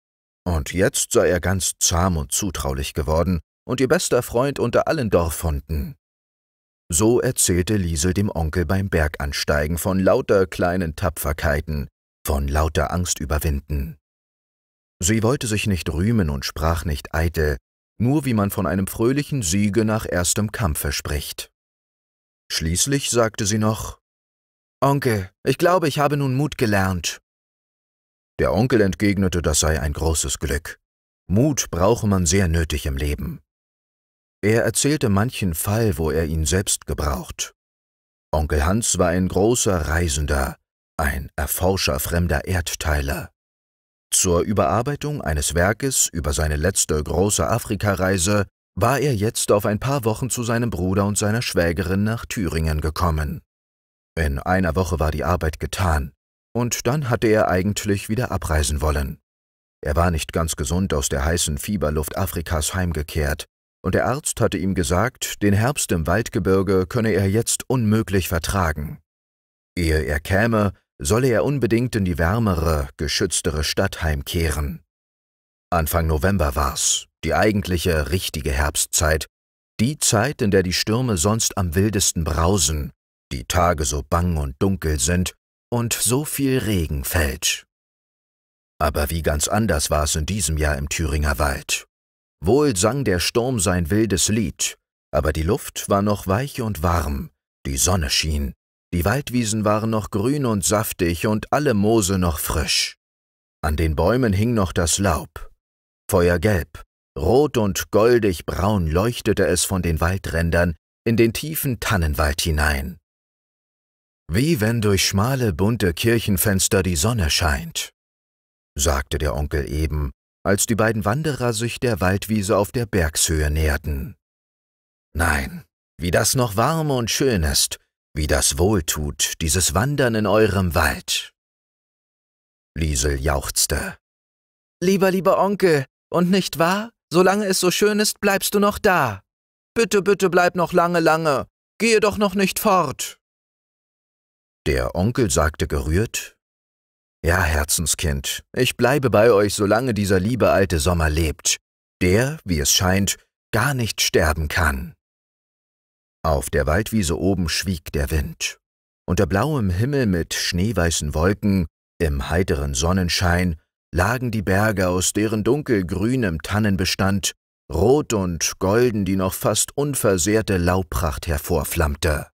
Und jetzt sei er ganz zahm und zutraulich geworden und ihr bester Freund unter allen Dorfhunden. So erzählte Liesel dem Onkel beim Bergansteigen von lauter kleinen Tapferkeiten, von lauter Angst überwinden. Sie wollte sich nicht rühmen und sprach nicht eitel, nur wie man von einem fröhlichen Siege nach erstem Kampfe spricht. Schließlich sagte sie noch, Onkel, ich glaube, ich habe nun Mut gelernt. Der Onkel entgegnete, das sei ein großes Glück. Mut brauche man sehr nötig im Leben. Er erzählte manchen Fall, wo er ihn selbst gebraucht. Onkel Hans war ein großer Reisender, ein Erforscher fremder Erdteile. Zur Überarbeitung eines Werkes über seine letzte große Afrikareise war er jetzt auf ein paar Wochen zu seinem Bruder und seiner Schwägerin nach Thüringen gekommen. In einer Woche war die Arbeit getan, und dann hatte er eigentlich wieder abreisen wollen. Er war nicht ganz gesund aus der heißen Fieberluft Afrikas heimgekehrt, und der Arzt hatte ihm gesagt, den Herbst im Waldgebirge könne er jetzt unmöglich vertragen. Ehe er käme, solle er unbedingt in die wärmere, geschütztere Stadt heimkehren. Anfang November war's, die eigentliche, richtige Herbstzeit, die Zeit, in der die Stürme sonst am wildesten brausen, die Tage so bang und dunkel sind und so viel Regen fällt. Aber wie ganz anders war es in diesem Jahr im Thüringer Wald. Wohl sang der Sturm sein wildes Lied, aber die Luft war noch weich und warm, die Sonne schien, die Waldwiesen waren noch grün und saftig und alle Moose noch frisch. An den Bäumen hing noch das Laub. Feuergelb, rot und goldig braun leuchtete es von den Waldrändern in den tiefen Tannenwald hinein. Wie wenn durch schmale, bunte Kirchenfenster die Sonne scheint, sagte der Onkel eben als die beiden Wanderer sich der Waldwiese auf der Bergshöhe näherten. Nein, wie das noch warm und schön ist, wie das wohltut, dieses Wandern in eurem Wald. Liesel jauchzte. Lieber, lieber Onkel, und nicht wahr? Solange es so schön ist, bleibst du noch da. Bitte, bitte bleib noch lange, lange. Gehe doch noch nicht fort. Der Onkel sagte gerührt, ja, Herzenskind, ich bleibe bei euch, solange dieser liebe alte Sommer lebt, der, wie es scheint, gar nicht sterben kann. Auf der Waldwiese oben schwieg der Wind. Unter blauem Himmel mit schneeweißen Wolken, im heiteren Sonnenschein, lagen die Berge, aus deren dunkelgrünem Tannenbestand rot und golden die noch fast unversehrte Laubpracht hervorflammte.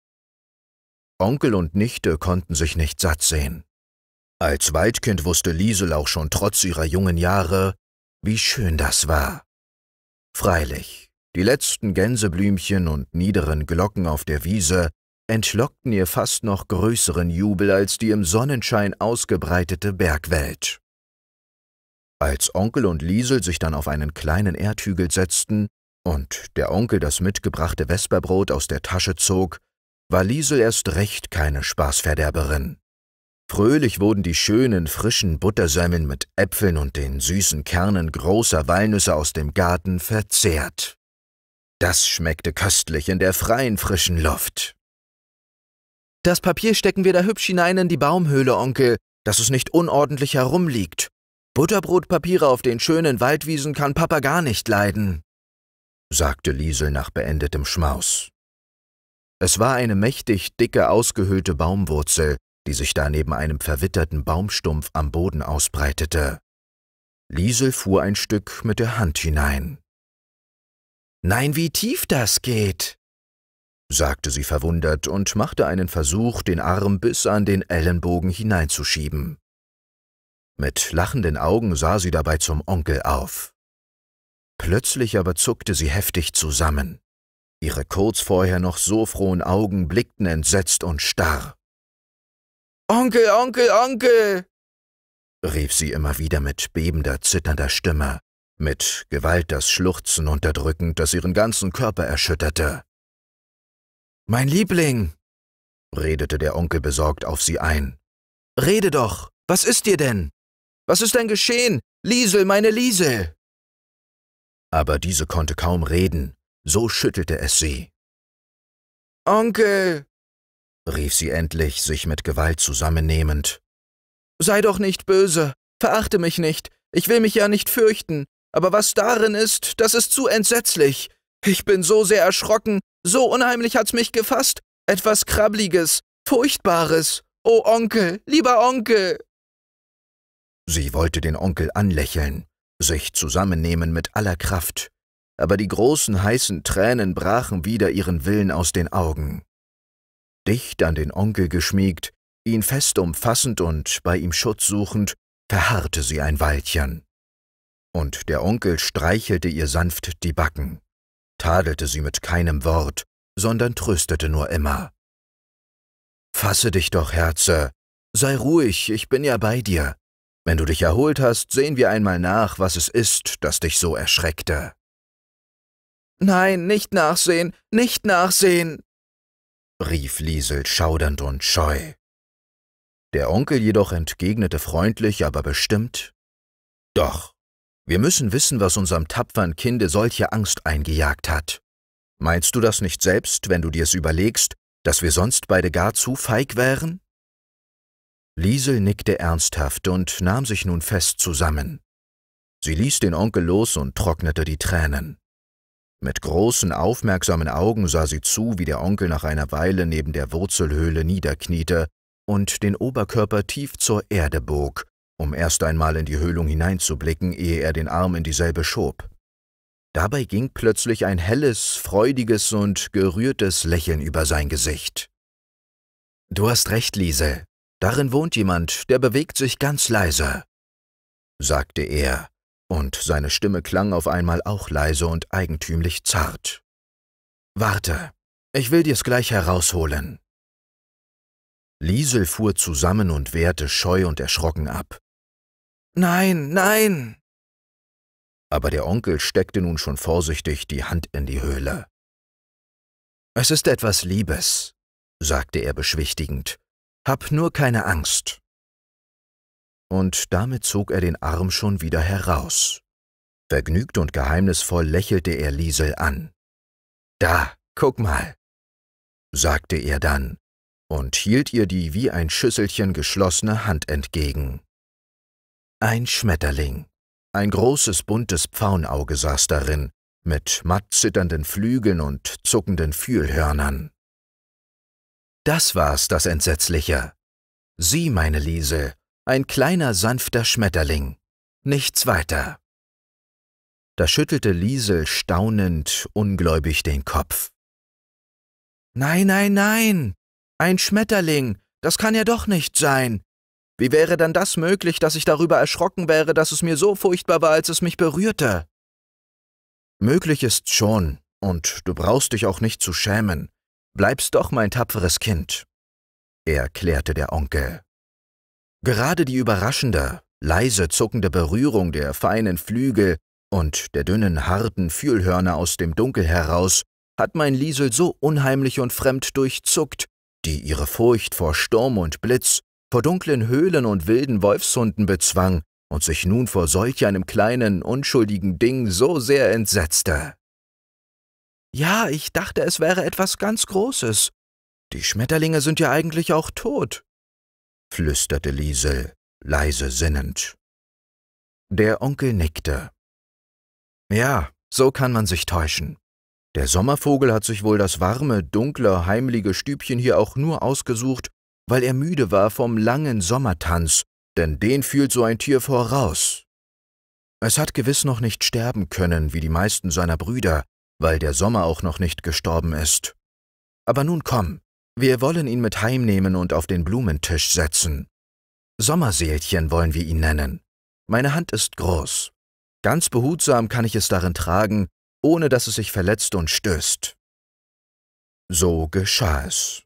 Onkel und Nichte konnten sich nicht satt sehen. Als Waldkind wusste Liesel auch schon trotz ihrer jungen Jahre, wie schön das war. Freilich, die letzten Gänseblümchen und niederen Glocken auf der Wiese entlockten ihr fast noch größeren Jubel als die im Sonnenschein ausgebreitete Bergwelt. Als Onkel und Liesel sich dann auf einen kleinen Erdhügel setzten und der Onkel das mitgebrachte Vesperbrot aus der Tasche zog, war Liesel erst recht keine Spaßverderberin. Fröhlich wurden die schönen, frischen Buttersemmeln mit Äpfeln und den süßen Kernen großer Walnüsse aus dem Garten verzehrt. Das schmeckte köstlich in der freien, frischen Luft. Das Papier stecken wir da hübsch hinein in die Baumhöhle, Onkel, dass es nicht unordentlich herumliegt. Butterbrotpapiere auf den schönen Waldwiesen kann Papa gar nicht leiden, sagte Liesel nach beendetem Schmaus. Es war eine mächtig dicke, ausgehöhlte Baumwurzel, die sich da neben einem verwitterten Baumstumpf am Boden ausbreitete. Liesel fuhr ein Stück mit der Hand hinein. Nein, wie tief das geht, sagte sie verwundert und machte einen Versuch, den Arm bis an den Ellenbogen hineinzuschieben. Mit lachenden Augen sah sie dabei zum Onkel auf. Plötzlich aber zuckte sie heftig zusammen. Ihre kurz vorher noch so frohen Augen blickten entsetzt und starr. Onkel, Onkel, Onkel! rief sie immer wieder mit bebender, zitternder Stimme, mit Gewalt das Schluchzen unterdrückend, das ihren ganzen Körper erschütterte. Mein Liebling, redete der Onkel besorgt auf sie ein. Rede doch, was ist dir denn? Was ist denn geschehen? Liesel, meine Liesel! Aber diese konnte kaum reden, so schüttelte es sie. Onkel, rief sie endlich, sich mit Gewalt zusammennehmend. Sei doch nicht böse, verachte mich nicht, ich will mich ja nicht fürchten, aber was darin ist, das ist zu entsetzlich. Ich bin so sehr erschrocken, so unheimlich hat's mich gefasst, etwas Krabbliges, Furchtbares. O oh Onkel, lieber Onkel! Sie wollte den Onkel anlächeln, sich zusammennehmen mit aller Kraft, aber die großen heißen Tränen brachen wieder ihren Willen aus den Augen dicht an den Onkel geschmiegt, ihn fest umfassend und bei ihm Schutz suchend, verharrte sie ein Weilchen. Und der Onkel streichelte ihr sanft die Backen, tadelte sie mit keinem Wort, sondern tröstete nur immer. Fasse dich doch, Herze, sei ruhig, ich bin ja bei dir. Wenn du dich erholt hast, sehen wir einmal nach, was es ist, das dich so erschreckte. Nein, nicht nachsehen, nicht nachsehen, rief Liesel schaudernd und scheu. Der Onkel jedoch entgegnete freundlich, aber bestimmt, Doch, wir müssen wissen, was unserem tapfern Kinde solche Angst eingejagt hat. Meinst du das nicht selbst, wenn du dir's überlegst, dass wir sonst beide gar zu feig wären? Liesel nickte ernsthaft und nahm sich nun fest zusammen. Sie ließ den Onkel los und trocknete die Tränen. Mit großen, aufmerksamen Augen sah sie zu, wie der Onkel nach einer Weile neben der Wurzelhöhle niederkniete und den Oberkörper tief zur Erde bog, um erst einmal in die Höhlung hineinzublicken, ehe er den Arm in dieselbe schob. Dabei ging plötzlich ein helles, freudiges und gerührtes Lächeln über sein Gesicht. Du hast recht, Liese. Darin wohnt jemand, der bewegt sich ganz leise, sagte er und seine Stimme klang auf einmal auch leise und eigentümlich zart. Warte, ich will dir's gleich herausholen. Liesel fuhr zusammen und wehrte scheu und erschrocken ab. Nein, nein! Aber der Onkel steckte nun schon vorsichtig die Hand in die Höhle. Es ist etwas Liebes, sagte er beschwichtigend. Hab nur keine Angst und damit zog er den Arm schon wieder heraus. Vergnügt und geheimnisvoll lächelte er Liesel an. Da, guck mal, sagte er dann und hielt ihr die wie ein Schüsselchen geschlossene Hand entgegen. Ein Schmetterling. Ein großes buntes Pfauenauge saß darin, mit matt zitternden Flügeln und zuckenden Fühlhörnern. Das war's das Entsetzliche. Sie, meine Liesel, ein kleiner sanfter Schmetterling, nichts weiter. Da schüttelte Liesel staunend, ungläubig den Kopf. Nein, nein, nein. Ein Schmetterling, das kann ja doch nicht sein. Wie wäre dann das möglich, dass ich darüber erschrocken wäre, dass es mir so furchtbar war, als es mich berührte? Möglich ist schon, und du brauchst dich auch nicht zu schämen. Bleibst doch mein tapferes Kind, erklärte der Onkel. Gerade die überraschende, leise zuckende Berührung der feinen Flügel und der dünnen, harten Fühlhörner aus dem Dunkel heraus hat mein Liesel so unheimlich und fremd durchzuckt, die ihre Furcht vor Sturm und Blitz, vor dunklen Höhlen und wilden Wolfshunden bezwang und sich nun vor solch einem kleinen, unschuldigen Ding so sehr entsetzte. Ja, ich dachte, es wäre etwas ganz Großes. Die Schmetterlinge sind ja eigentlich auch tot, flüsterte Liesel, leise sinnend. Der Onkel nickte. Ja, so kann man sich täuschen. Der Sommervogel hat sich wohl das warme, dunkle, heimliche Stübchen hier auch nur ausgesucht, weil er müde war vom langen Sommertanz, denn den fühlt so ein Tier voraus. Es hat gewiss noch nicht sterben können, wie die meisten seiner Brüder, weil der Sommer auch noch nicht gestorben ist. Aber nun komm, wir wollen ihn mit heimnehmen und auf den Blumentisch setzen. Sommerseelchen wollen wir ihn nennen. Meine Hand ist groß. Ganz behutsam kann ich es darin tragen, ohne dass es sich verletzt und stößt. So geschah es.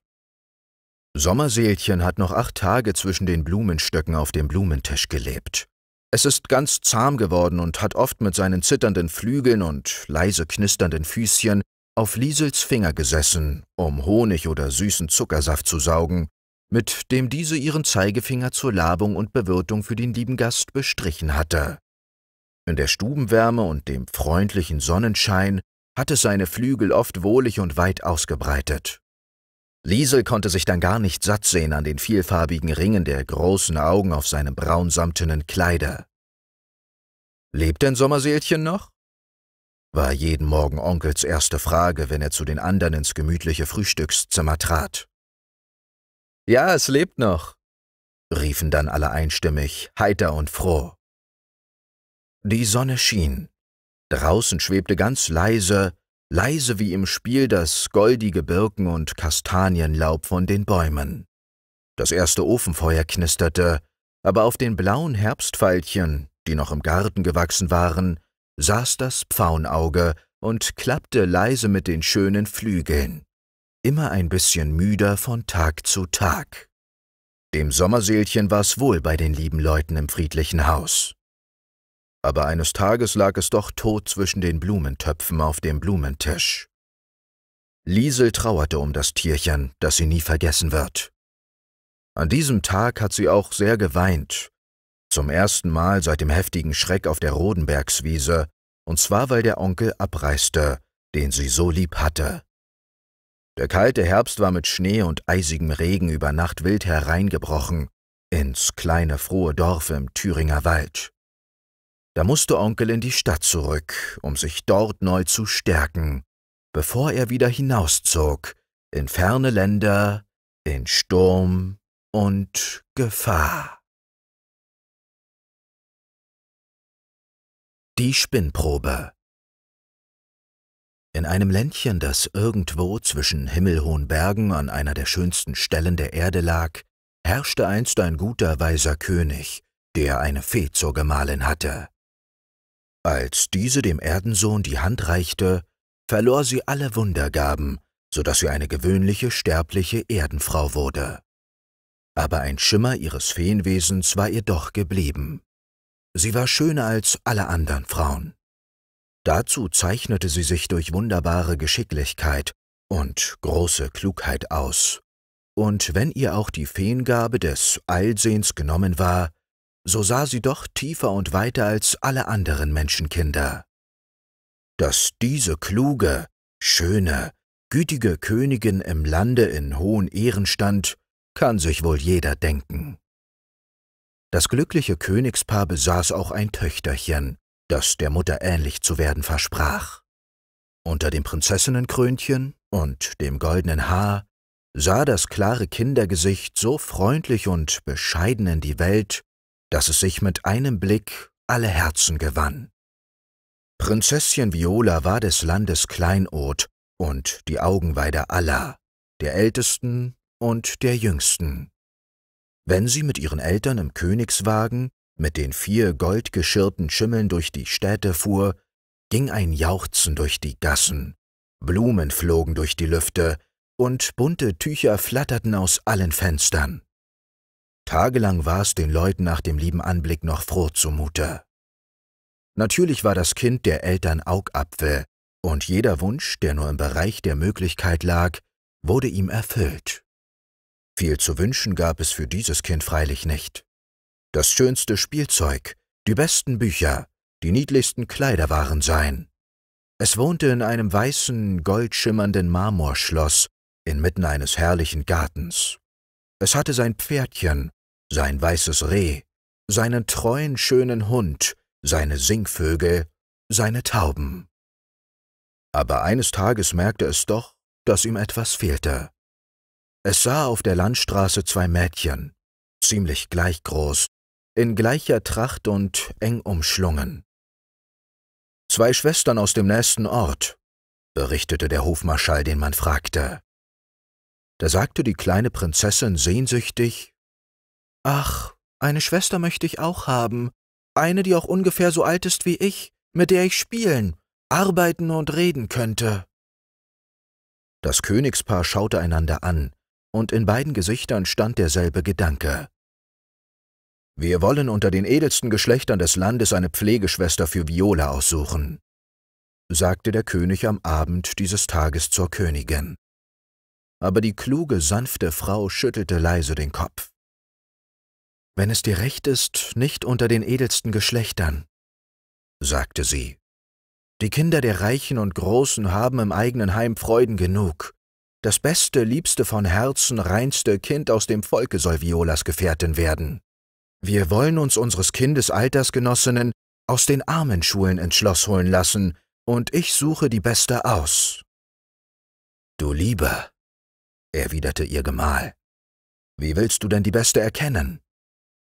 Sommerseelchen hat noch acht Tage zwischen den Blumenstöcken auf dem Blumentisch gelebt. Es ist ganz zahm geworden und hat oft mit seinen zitternden Flügeln und leise knisternden Füßchen auf Liesels Finger gesessen, um Honig oder süßen Zuckersaft zu saugen, mit dem diese ihren Zeigefinger zur Labung und Bewirtung für den lieben Gast bestrichen hatte. In der Stubenwärme und dem freundlichen Sonnenschein hatte seine Flügel oft wohlig und weit ausgebreitet. Liesel konnte sich dann gar nicht satt sehen an den vielfarbigen Ringen der großen Augen auf seinem braunsamtenen Kleider. Lebt denn Sommerseelchen noch? war jeden Morgen Onkels erste Frage, wenn er zu den anderen ins gemütliche Frühstückszimmer trat. Ja, es lebt noch, riefen dann alle einstimmig, heiter und froh. Die Sonne schien. Draußen schwebte ganz leise, leise wie im Spiel das goldige Birken- und Kastanienlaub von den Bäumen. Das erste Ofenfeuer knisterte, aber auf den blauen Herbstveilchen, die noch im Garten gewachsen waren, saß das Pfauenauge und klappte leise mit den schönen Flügeln, immer ein bisschen müder von Tag zu Tag. Dem Sommerseelchen war's wohl bei den lieben Leuten im friedlichen Haus. Aber eines Tages lag es doch tot zwischen den Blumentöpfen auf dem Blumentisch. Liesel trauerte um das Tierchen, das sie nie vergessen wird. An diesem Tag hat sie auch sehr geweint, zum ersten Mal seit dem heftigen Schreck auf der Rodenbergswiese, und zwar weil der Onkel abreiste, den sie so lieb hatte. Der kalte Herbst war mit Schnee und eisigem Regen über Nacht wild hereingebrochen ins kleine frohe Dorf im Thüringer Wald. Da musste Onkel in die Stadt zurück, um sich dort neu zu stärken, bevor er wieder hinauszog, in ferne Länder, in Sturm und Gefahr. Die Spinnprobe In einem Ländchen, das irgendwo zwischen himmelhohen Bergen an einer der schönsten Stellen der Erde lag, herrschte einst ein guter, weiser König, der eine Fee zur Gemahlin hatte. Als diese dem Erdensohn die Hand reichte, verlor sie alle Wundergaben, so daß sie eine gewöhnliche, sterbliche Erdenfrau wurde. Aber ein Schimmer ihres Feenwesens war ihr doch geblieben. Sie war schöner als alle anderen Frauen. Dazu zeichnete sie sich durch wunderbare Geschicklichkeit und große Klugheit aus. Und wenn ihr auch die Feengabe des Allsehens genommen war, so sah sie doch tiefer und weiter als alle anderen Menschenkinder. Dass diese kluge, schöne, gütige Königin im Lande in hohen Ehren stand, kann sich wohl jeder denken. Das glückliche Königspaar besaß auch ein Töchterchen, das der Mutter ähnlich zu werden versprach. Unter dem Prinzessinnenkrönchen und dem goldenen Haar sah das klare Kindergesicht so freundlich und bescheiden in die Welt, dass es sich mit einem Blick alle Herzen gewann. Prinzesschen Viola war des Landes Kleinod und die Augenweide aller, der Ältesten und der Jüngsten. Wenn sie mit ihren Eltern im Königswagen mit den vier goldgeschirrten Schimmeln durch die Städte fuhr, ging ein Jauchzen durch die Gassen, Blumen flogen durch die Lüfte und bunte Tücher flatterten aus allen Fenstern. Tagelang war es den Leuten nach dem lieben Anblick noch froh zumute. Natürlich war das Kind der Eltern Augapfel, und jeder Wunsch, der nur im Bereich der Möglichkeit lag, wurde ihm erfüllt. Viel zu wünschen gab es für dieses Kind freilich nicht. Das schönste Spielzeug, die besten Bücher, die niedlichsten Kleider waren sein. Es wohnte in einem weißen, goldschimmernden Marmorschloss inmitten eines herrlichen Gartens. Es hatte sein Pferdchen, sein weißes Reh, seinen treuen, schönen Hund, seine Singvögel, seine Tauben. Aber eines Tages merkte es doch, dass ihm etwas fehlte. Es sah auf der Landstraße zwei Mädchen, ziemlich gleich groß, in gleicher Tracht und eng umschlungen. Zwei Schwestern aus dem nächsten Ort, berichtete der Hofmarschall, den man fragte. Da sagte die kleine Prinzessin sehnsüchtig Ach, eine Schwester möchte ich auch haben, eine, die auch ungefähr so alt ist wie ich, mit der ich spielen, arbeiten und reden könnte. Das Königspaar schaute einander an, und in beiden Gesichtern stand derselbe Gedanke. Wir wollen unter den edelsten Geschlechtern des Landes eine Pflegeschwester für Viola aussuchen, sagte der König am Abend dieses Tages zur Königin. Aber die kluge, sanfte Frau schüttelte leise den Kopf. Wenn es dir recht ist, nicht unter den edelsten Geschlechtern, sagte sie. Die Kinder der Reichen und Großen haben im eigenen Heim Freuden genug. Das beste, liebste, von Herzen reinste Kind aus dem Volke soll Violas Gefährtin werden. Wir wollen uns unseres Kindes Altersgenossinnen aus den armen Schulen ins Schloss holen lassen, und ich suche die beste aus. Du Lieber, erwiderte ihr Gemahl, wie willst du denn die beste erkennen?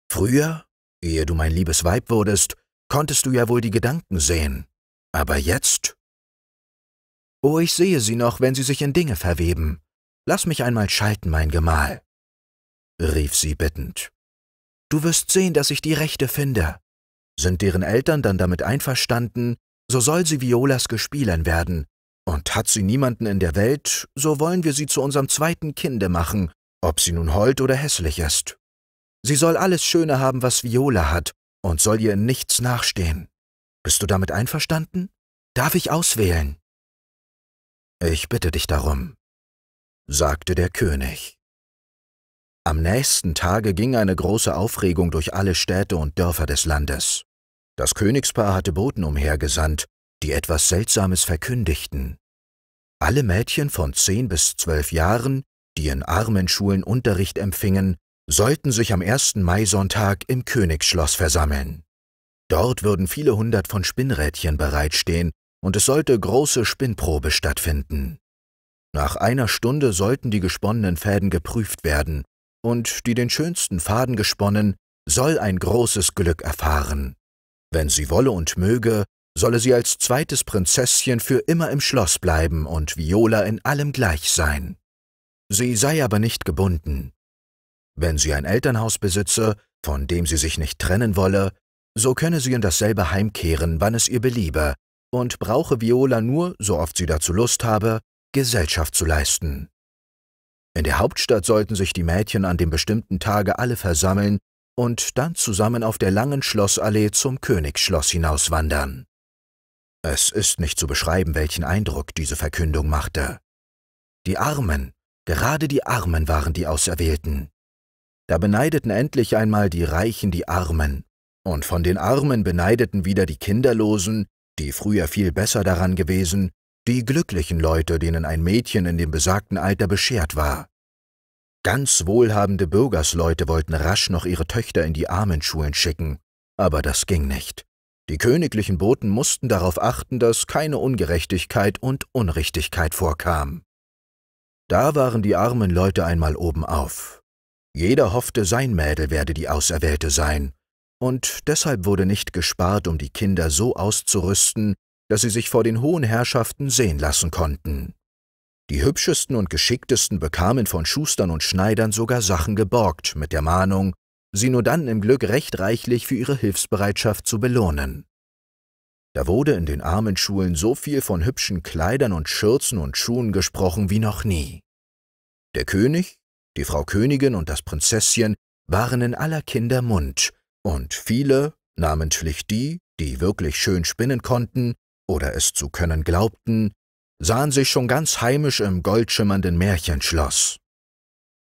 Früher, ehe du mein liebes Weib wurdest, konntest du ja wohl die Gedanken sehen, aber jetzt Oh, ich sehe sie noch, wenn sie sich in Dinge verweben. Lass mich einmal schalten, mein Gemahl, rief sie bittend. Du wirst sehen, dass ich die Rechte finde. Sind deren Eltern dann damit einverstanden, so soll sie Violas Gespielin werden, und hat sie niemanden in der Welt, so wollen wir sie zu unserem zweiten Kinde machen, ob sie nun hold oder hässlich ist. Sie soll alles Schöne haben, was Viola hat, und soll ihr in nichts nachstehen. Bist du damit einverstanden? Darf ich auswählen? Ich bitte dich darum, sagte der König. Am nächsten Tage ging eine große Aufregung durch alle Städte und Dörfer des Landes. Das Königspaar hatte Boten umhergesandt, die etwas Seltsames verkündigten. Alle Mädchen von zehn bis zwölf Jahren, die in armen Schulen Unterricht empfingen, sollten sich am ersten Maisonntag im Königsschloss versammeln. Dort würden viele hundert von Spinnrädchen bereitstehen, und es sollte große Spinnprobe stattfinden. Nach einer Stunde sollten die gesponnenen Fäden geprüft werden, und die den schönsten Faden gesponnen, soll ein großes Glück erfahren. Wenn sie wolle und möge, solle sie als zweites Prinzesschen für immer im Schloss bleiben und Viola in allem gleich sein. Sie sei aber nicht gebunden. Wenn sie ein Elternhaus besitze, von dem sie sich nicht trennen wolle, so könne sie in dasselbe heimkehren, wann es ihr beliebe, und brauche Viola nur, so oft sie dazu Lust habe, Gesellschaft zu leisten. In der Hauptstadt sollten sich die Mädchen an dem bestimmten Tage alle versammeln und dann zusammen auf der langen Schlossallee zum Königsschloss hinauswandern. Es ist nicht zu beschreiben, welchen Eindruck diese Verkündung machte. Die Armen, gerade die Armen waren die Auserwählten. Da beneideten endlich einmal die Reichen die Armen, und von den Armen beneideten wieder die Kinderlosen, die früher viel besser daran gewesen, die glücklichen Leute, denen ein Mädchen in dem besagten Alter beschert war. Ganz wohlhabende Bürgersleute wollten rasch noch ihre Töchter in die Armenschulen schicken, aber das ging nicht. Die königlichen Boten mussten darauf achten, dass keine Ungerechtigkeit und Unrichtigkeit vorkam. Da waren die armen Leute einmal oben auf. Jeder hoffte, sein Mädel werde die Auserwählte sein, und deshalb wurde nicht gespart, um die Kinder so auszurüsten, dass sie sich vor den hohen Herrschaften sehen lassen konnten. Die hübschesten und geschicktesten bekamen von Schustern und Schneidern sogar Sachen geborgt, mit der Mahnung, sie nur dann im Glück recht reichlich für ihre Hilfsbereitschaft zu belohnen. Da wurde in den armen Schulen so viel von hübschen Kleidern und Schürzen und Schuhen gesprochen wie noch nie. Der König, die Frau Königin und das Prinzesschen waren in aller Kinder Mund, und viele, namentlich die, die wirklich schön spinnen konnten oder es zu können glaubten, sahen sich schon ganz heimisch im goldschimmernden Märchenschloss.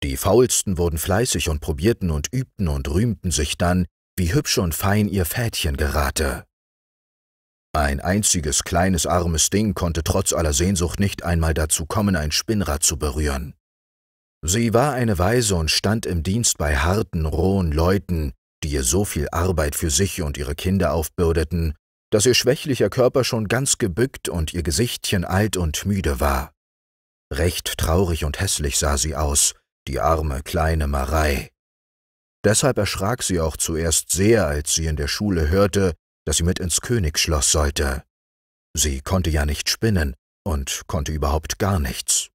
Die Faulsten wurden fleißig und probierten und übten und rühmten sich dann, wie hübsch und fein ihr Fädchen gerate. Ein einziges kleines armes Ding konnte trotz aller Sehnsucht nicht einmal dazu kommen, ein Spinnrad zu berühren. Sie war eine Weise und stand im Dienst bei harten, rohen Leuten, die ihr so viel Arbeit für sich und ihre Kinder aufbürdeten, dass ihr schwächlicher Körper schon ganz gebückt und ihr Gesichtchen alt und müde war. Recht traurig und hässlich sah sie aus, die arme kleine Marei. Deshalb erschrak sie auch zuerst sehr, als sie in der Schule hörte, dass sie mit ins Königsschloss sollte. Sie konnte ja nicht spinnen und konnte überhaupt gar nichts.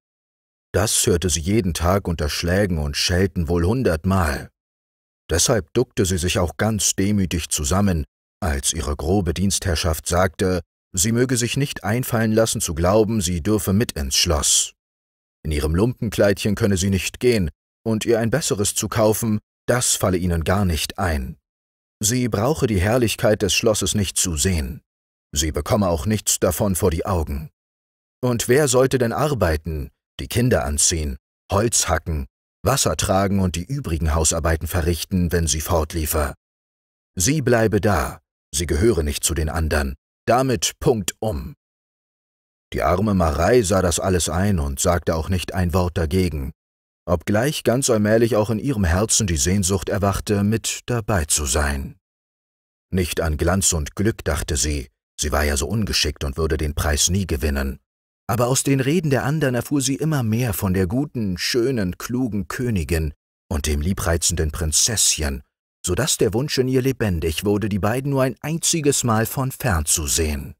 Das hörte sie jeden Tag unter Schlägen und Schelten wohl hundertmal. Deshalb duckte sie sich auch ganz demütig zusammen, als ihre grobe Dienstherrschaft sagte, sie möge sich nicht einfallen lassen zu glauben, sie dürfe mit ins Schloss. In ihrem Lumpenkleidchen könne sie nicht gehen, und ihr ein besseres zu kaufen, das falle ihnen gar nicht ein. Sie brauche die Herrlichkeit des Schlosses nicht zu sehen. Sie bekomme auch nichts davon vor die Augen. Und wer sollte denn arbeiten, die Kinder anziehen, Holz hacken, Wasser tragen und die übrigen Hausarbeiten verrichten, wenn sie fortliefer. Sie bleibe da, sie gehöre nicht zu den anderen. Damit Punkt um. Die arme Marei sah das alles ein und sagte auch nicht ein Wort dagegen, obgleich ganz allmählich auch in ihrem Herzen die Sehnsucht erwachte, mit dabei zu sein. Nicht an Glanz und Glück dachte sie, sie war ja so ungeschickt und würde den Preis nie gewinnen, aber aus den Reden der anderen erfuhr sie immer mehr von der guten, schönen, klugen Königin und dem liebreizenden Prinzesschen, so daß der Wunsch in ihr lebendig wurde, die beiden nur ein einziges Mal von fern zu sehen.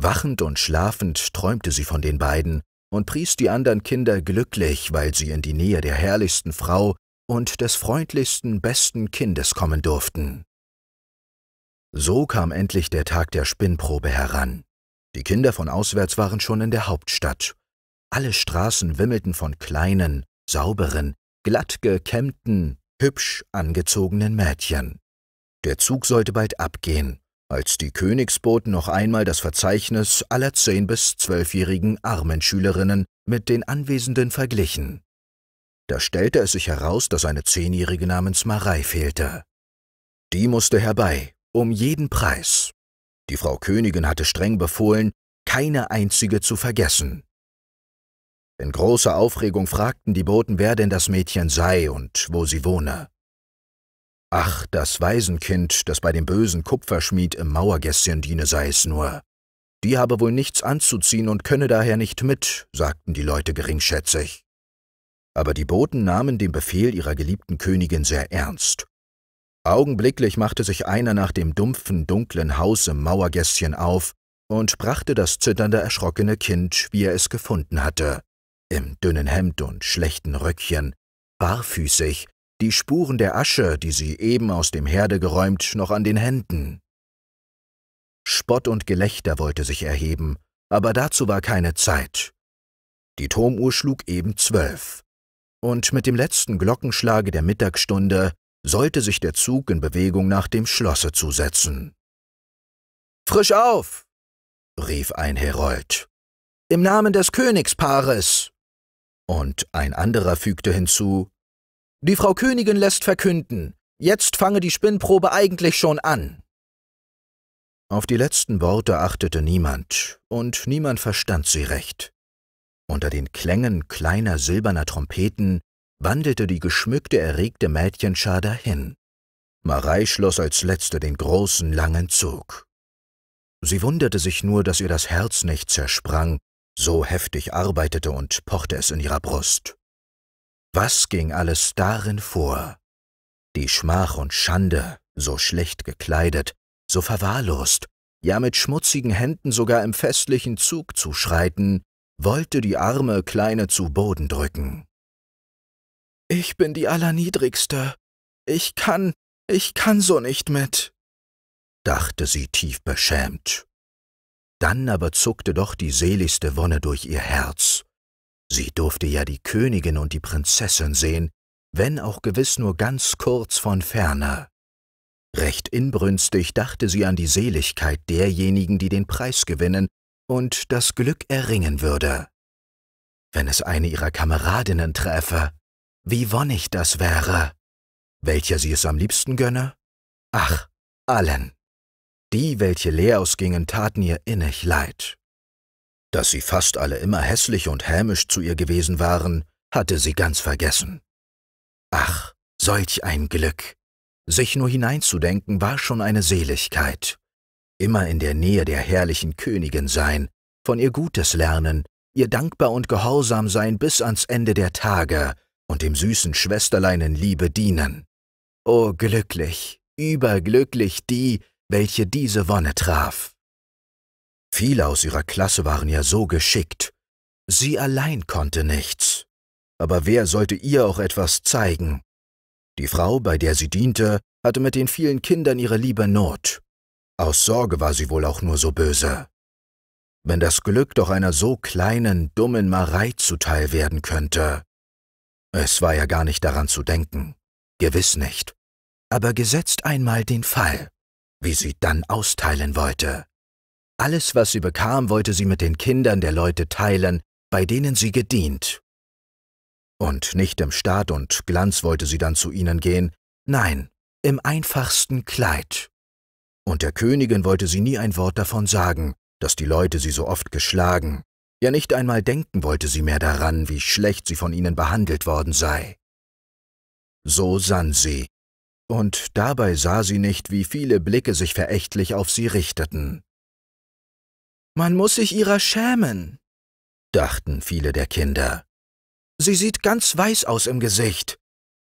Wachend und schlafend träumte sie von den beiden und pries die anderen Kinder glücklich, weil sie in die Nähe der herrlichsten Frau und des freundlichsten, besten Kindes kommen durften. So kam endlich der Tag der Spinnprobe heran. Die Kinder von auswärts waren schon in der Hauptstadt. Alle Straßen wimmelten von kleinen, sauberen, glatt gekämmten, hübsch angezogenen Mädchen. Der Zug sollte bald abgehen, als die Königsboten noch einmal das Verzeichnis aller zehn- bis zwölfjährigen armen Schülerinnen mit den Anwesenden verglichen. Da stellte es sich heraus, dass eine Zehnjährige namens Marei fehlte. Die musste herbei, um jeden Preis. Die Frau Königin hatte streng befohlen, keine einzige zu vergessen. In großer Aufregung fragten die Boten, wer denn das Mädchen sei und wo sie wohne. Ach, das Waisenkind, das bei dem bösen Kupferschmied im Mauergässchen diene, sei es nur. Die habe wohl nichts anzuziehen und könne daher nicht mit, sagten die Leute geringschätzig. Aber die Boten nahmen den Befehl ihrer geliebten Königin sehr ernst Augenblicklich machte sich einer nach dem dumpfen, dunklen Haus im Mauergässchen auf und brachte das zitternde, erschrockene Kind, wie er es gefunden hatte, im dünnen Hemd und schlechten Röckchen, barfüßig, die Spuren der Asche, die sie eben aus dem Herde geräumt, noch an den Händen. Spott und Gelächter wollte sich erheben, aber dazu war keine Zeit. Die Turmuhr schlug eben zwölf. Und mit dem letzten Glockenschlage der Mittagsstunde sollte sich der Zug in Bewegung nach dem Schlosse zusetzen. Frisch auf! rief ein Herold. Im Namen des Königspaares! Und ein anderer fügte hinzu, die Frau Königin lässt verkünden, jetzt fange die Spinnprobe eigentlich schon an. Auf die letzten Worte achtete niemand, und niemand verstand sie recht. Unter den Klängen kleiner silberner Trompeten wandelte die geschmückte, erregte Mädchenschar dahin. Marei schloss als letzte den großen, langen Zug. Sie wunderte sich nur, dass ihr das Herz nicht zersprang, so heftig arbeitete und pochte es in ihrer Brust. Was ging alles darin vor? Die Schmach und Schande, so schlecht gekleidet, so verwahrlost, ja mit schmutzigen Händen sogar im festlichen Zug zu schreiten, wollte die arme Kleine zu Boden drücken. Ich bin die Allerniedrigste. Ich kann, ich kann so nicht mit, dachte sie tief beschämt. Dann aber zuckte doch die seligste Wonne durch ihr Herz. Sie durfte ja die Königin und die Prinzessin sehen, wenn auch gewiss nur ganz kurz von ferne. Recht inbrünstig dachte sie an die Seligkeit derjenigen, die den Preis gewinnen und das Glück erringen würde. Wenn es eine ihrer Kameradinnen treffe, wie wonnig das wäre, welcher sie es am liebsten gönne? Ach, allen. Die, welche leer ausgingen, taten ihr innig leid. Dass sie fast alle immer hässlich und hämisch zu ihr gewesen waren, hatte sie ganz vergessen. Ach, solch ein Glück! Sich nur hineinzudenken war schon eine Seligkeit. Immer in der Nähe der herrlichen Königin sein, von ihr Gutes lernen, ihr dankbar und gehorsam sein bis ans Ende der Tage, und dem süßen Schwesterlein in Liebe dienen. O oh, glücklich, überglücklich die, welche diese Wonne traf. Viele aus ihrer Klasse waren ja so geschickt. Sie allein konnte nichts. Aber wer sollte ihr auch etwas zeigen? Die Frau, bei der sie diente, hatte mit den vielen Kindern ihre liebe Not. Aus Sorge war sie wohl auch nur so böse. Wenn das Glück doch einer so kleinen, dummen Marei zuteil werden könnte. Es war ja gar nicht daran zu denken, gewiss nicht. Aber gesetzt einmal den Fall, wie sie dann austeilen wollte. Alles, was sie bekam, wollte sie mit den Kindern der Leute teilen, bei denen sie gedient. Und nicht im Staat und Glanz wollte sie dann zu ihnen gehen, nein, im einfachsten Kleid. Und der Königin wollte sie nie ein Wort davon sagen, dass die Leute sie so oft geschlagen ja nicht einmal denken wollte sie mehr daran, wie schlecht sie von ihnen behandelt worden sei. So sann sie, und dabei sah sie nicht, wie viele Blicke sich verächtlich auf sie richteten. Man muss sich ihrer schämen, dachten viele der Kinder. Sie sieht ganz weiß aus im Gesicht.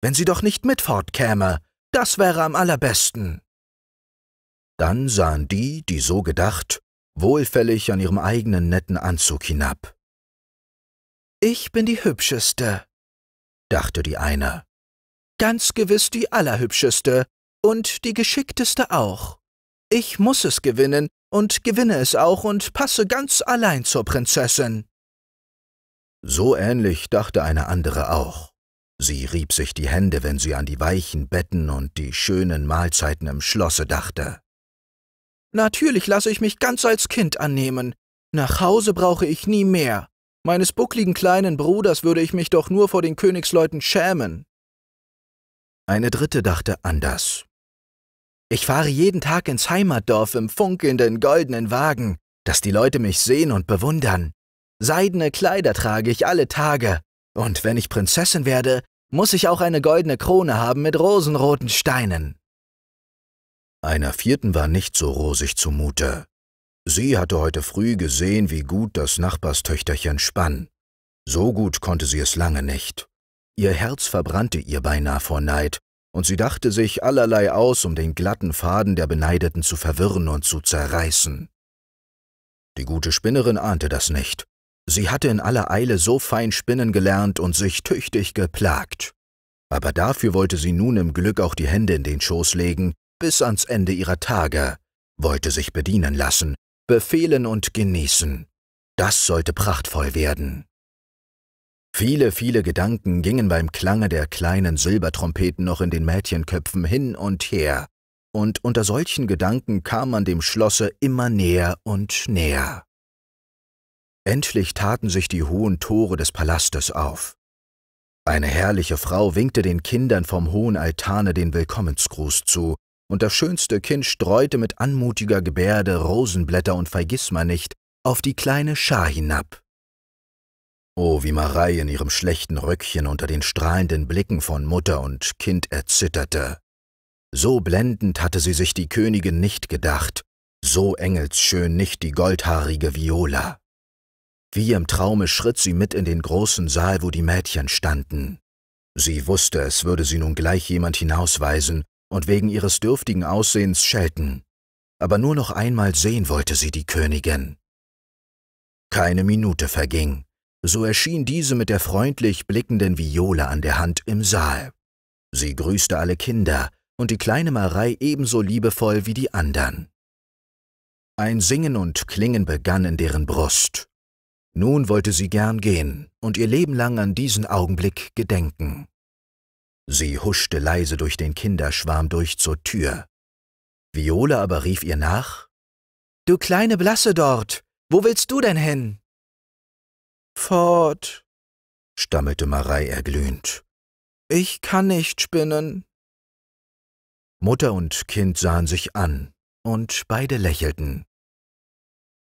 Wenn sie doch nicht mit fortkäme, das wäre am allerbesten. Dann sahen die, die so gedacht, wohlfällig an ihrem eigenen netten Anzug hinab. Ich bin die Hübscheste, dachte die eine. Ganz gewiss die Allerhübscheste und die Geschickteste auch. Ich muss es gewinnen und gewinne es auch und passe ganz allein zur Prinzessin. So ähnlich dachte eine andere auch. Sie rieb sich die Hände, wenn sie an die weichen Betten und die schönen Mahlzeiten im Schlosse dachte. Natürlich lasse ich mich ganz als Kind annehmen. Nach Hause brauche ich nie mehr. Meines buckligen kleinen Bruders würde ich mich doch nur vor den Königsleuten schämen. Eine dritte dachte anders. Ich fahre jeden Tag ins Heimatdorf im funkelnden goldenen Wagen, dass die Leute mich sehen und bewundern. Seidene Kleider trage ich alle Tage, und wenn ich Prinzessin werde, muss ich auch eine goldene Krone haben mit rosenroten Steinen. Einer vierten war nicht so rosig zumute. Sie hatte heute früh gesehen, wie gut das Nachbarstöchterchen spann. So gut konnte sie es lange nicht. Ihr Herz verbrannte ihr beinahe vor Neid, und sie dachte sich allerlei aus, um den glatten Faden der Beneideten zu verwirren und zu zerreißen. Die gute Spinnerin ahnte das nicht. Sie hatte in aller Eile so fein spinnen gelernt und sich tüchtig geplagt. Aber dafür wollte sie nun im Glück auch die Hände in den Schoß legen, bis ans Ende ihrer Tage, wollte sich bedienen lassen, befehlen und genießen. Das sollte prachtvoll werden. Viele, viele Gedanken gingen beim Klange der kleinen Silbertrompeten noch in den Mädchenköpfen hin und her, und unter solchen Gedanken kam man dem Schlosse immer näher und näher. Endlich taten sich die hohen Tore des Palastes auf. Eine herrliche Frau winkte den Kindern vom hohen Altane den Willkommensgruß zu, und das schönste Kind streute mit anmutiger Gebärde Rosenblätter und Vergissmeinnicht auf die kleine Schar hinab. Oh, wie Marei in ihrem schlechten Röckchen unter den strahlenden Blicken von Mutter und Kind erzitterte. So blendend hatte sie sich die Königin nicht gedacht, so engelsschön nicht die goldhaarige Viola. Wie im Traume schritt sie mit in den großen Saal, wo die Mädchen standen. Sie wusste, es würde sie nun gleich jemand hinausweisen, und wegen ihres dürftigen Aussehens schelten, aber nur noch einmal sehen wollte sie die Königin. Keine Minute verging, so erschien diese mit der freundlich blickenden Viola an der Hand im Saal. Sie grüßte alle Kinder und die kleine Marei ebenso liebevoll wie die anderen. Ein Singen und Klingen begann in deren Brust. Nun wollte sie gern gehen und ihr Leben lang an diesen Augenblick gedenken. Sie huschte leise durch den Kinderschwarm durch zur Tür. Viole aber rief ihr nach Du kleine Blasse dort, wo willst du denn hin? Fort, stammelte Marei erglühend. Ich kann nicht spinnen. Mutter und Kind sahen sich an, und beide lächelten.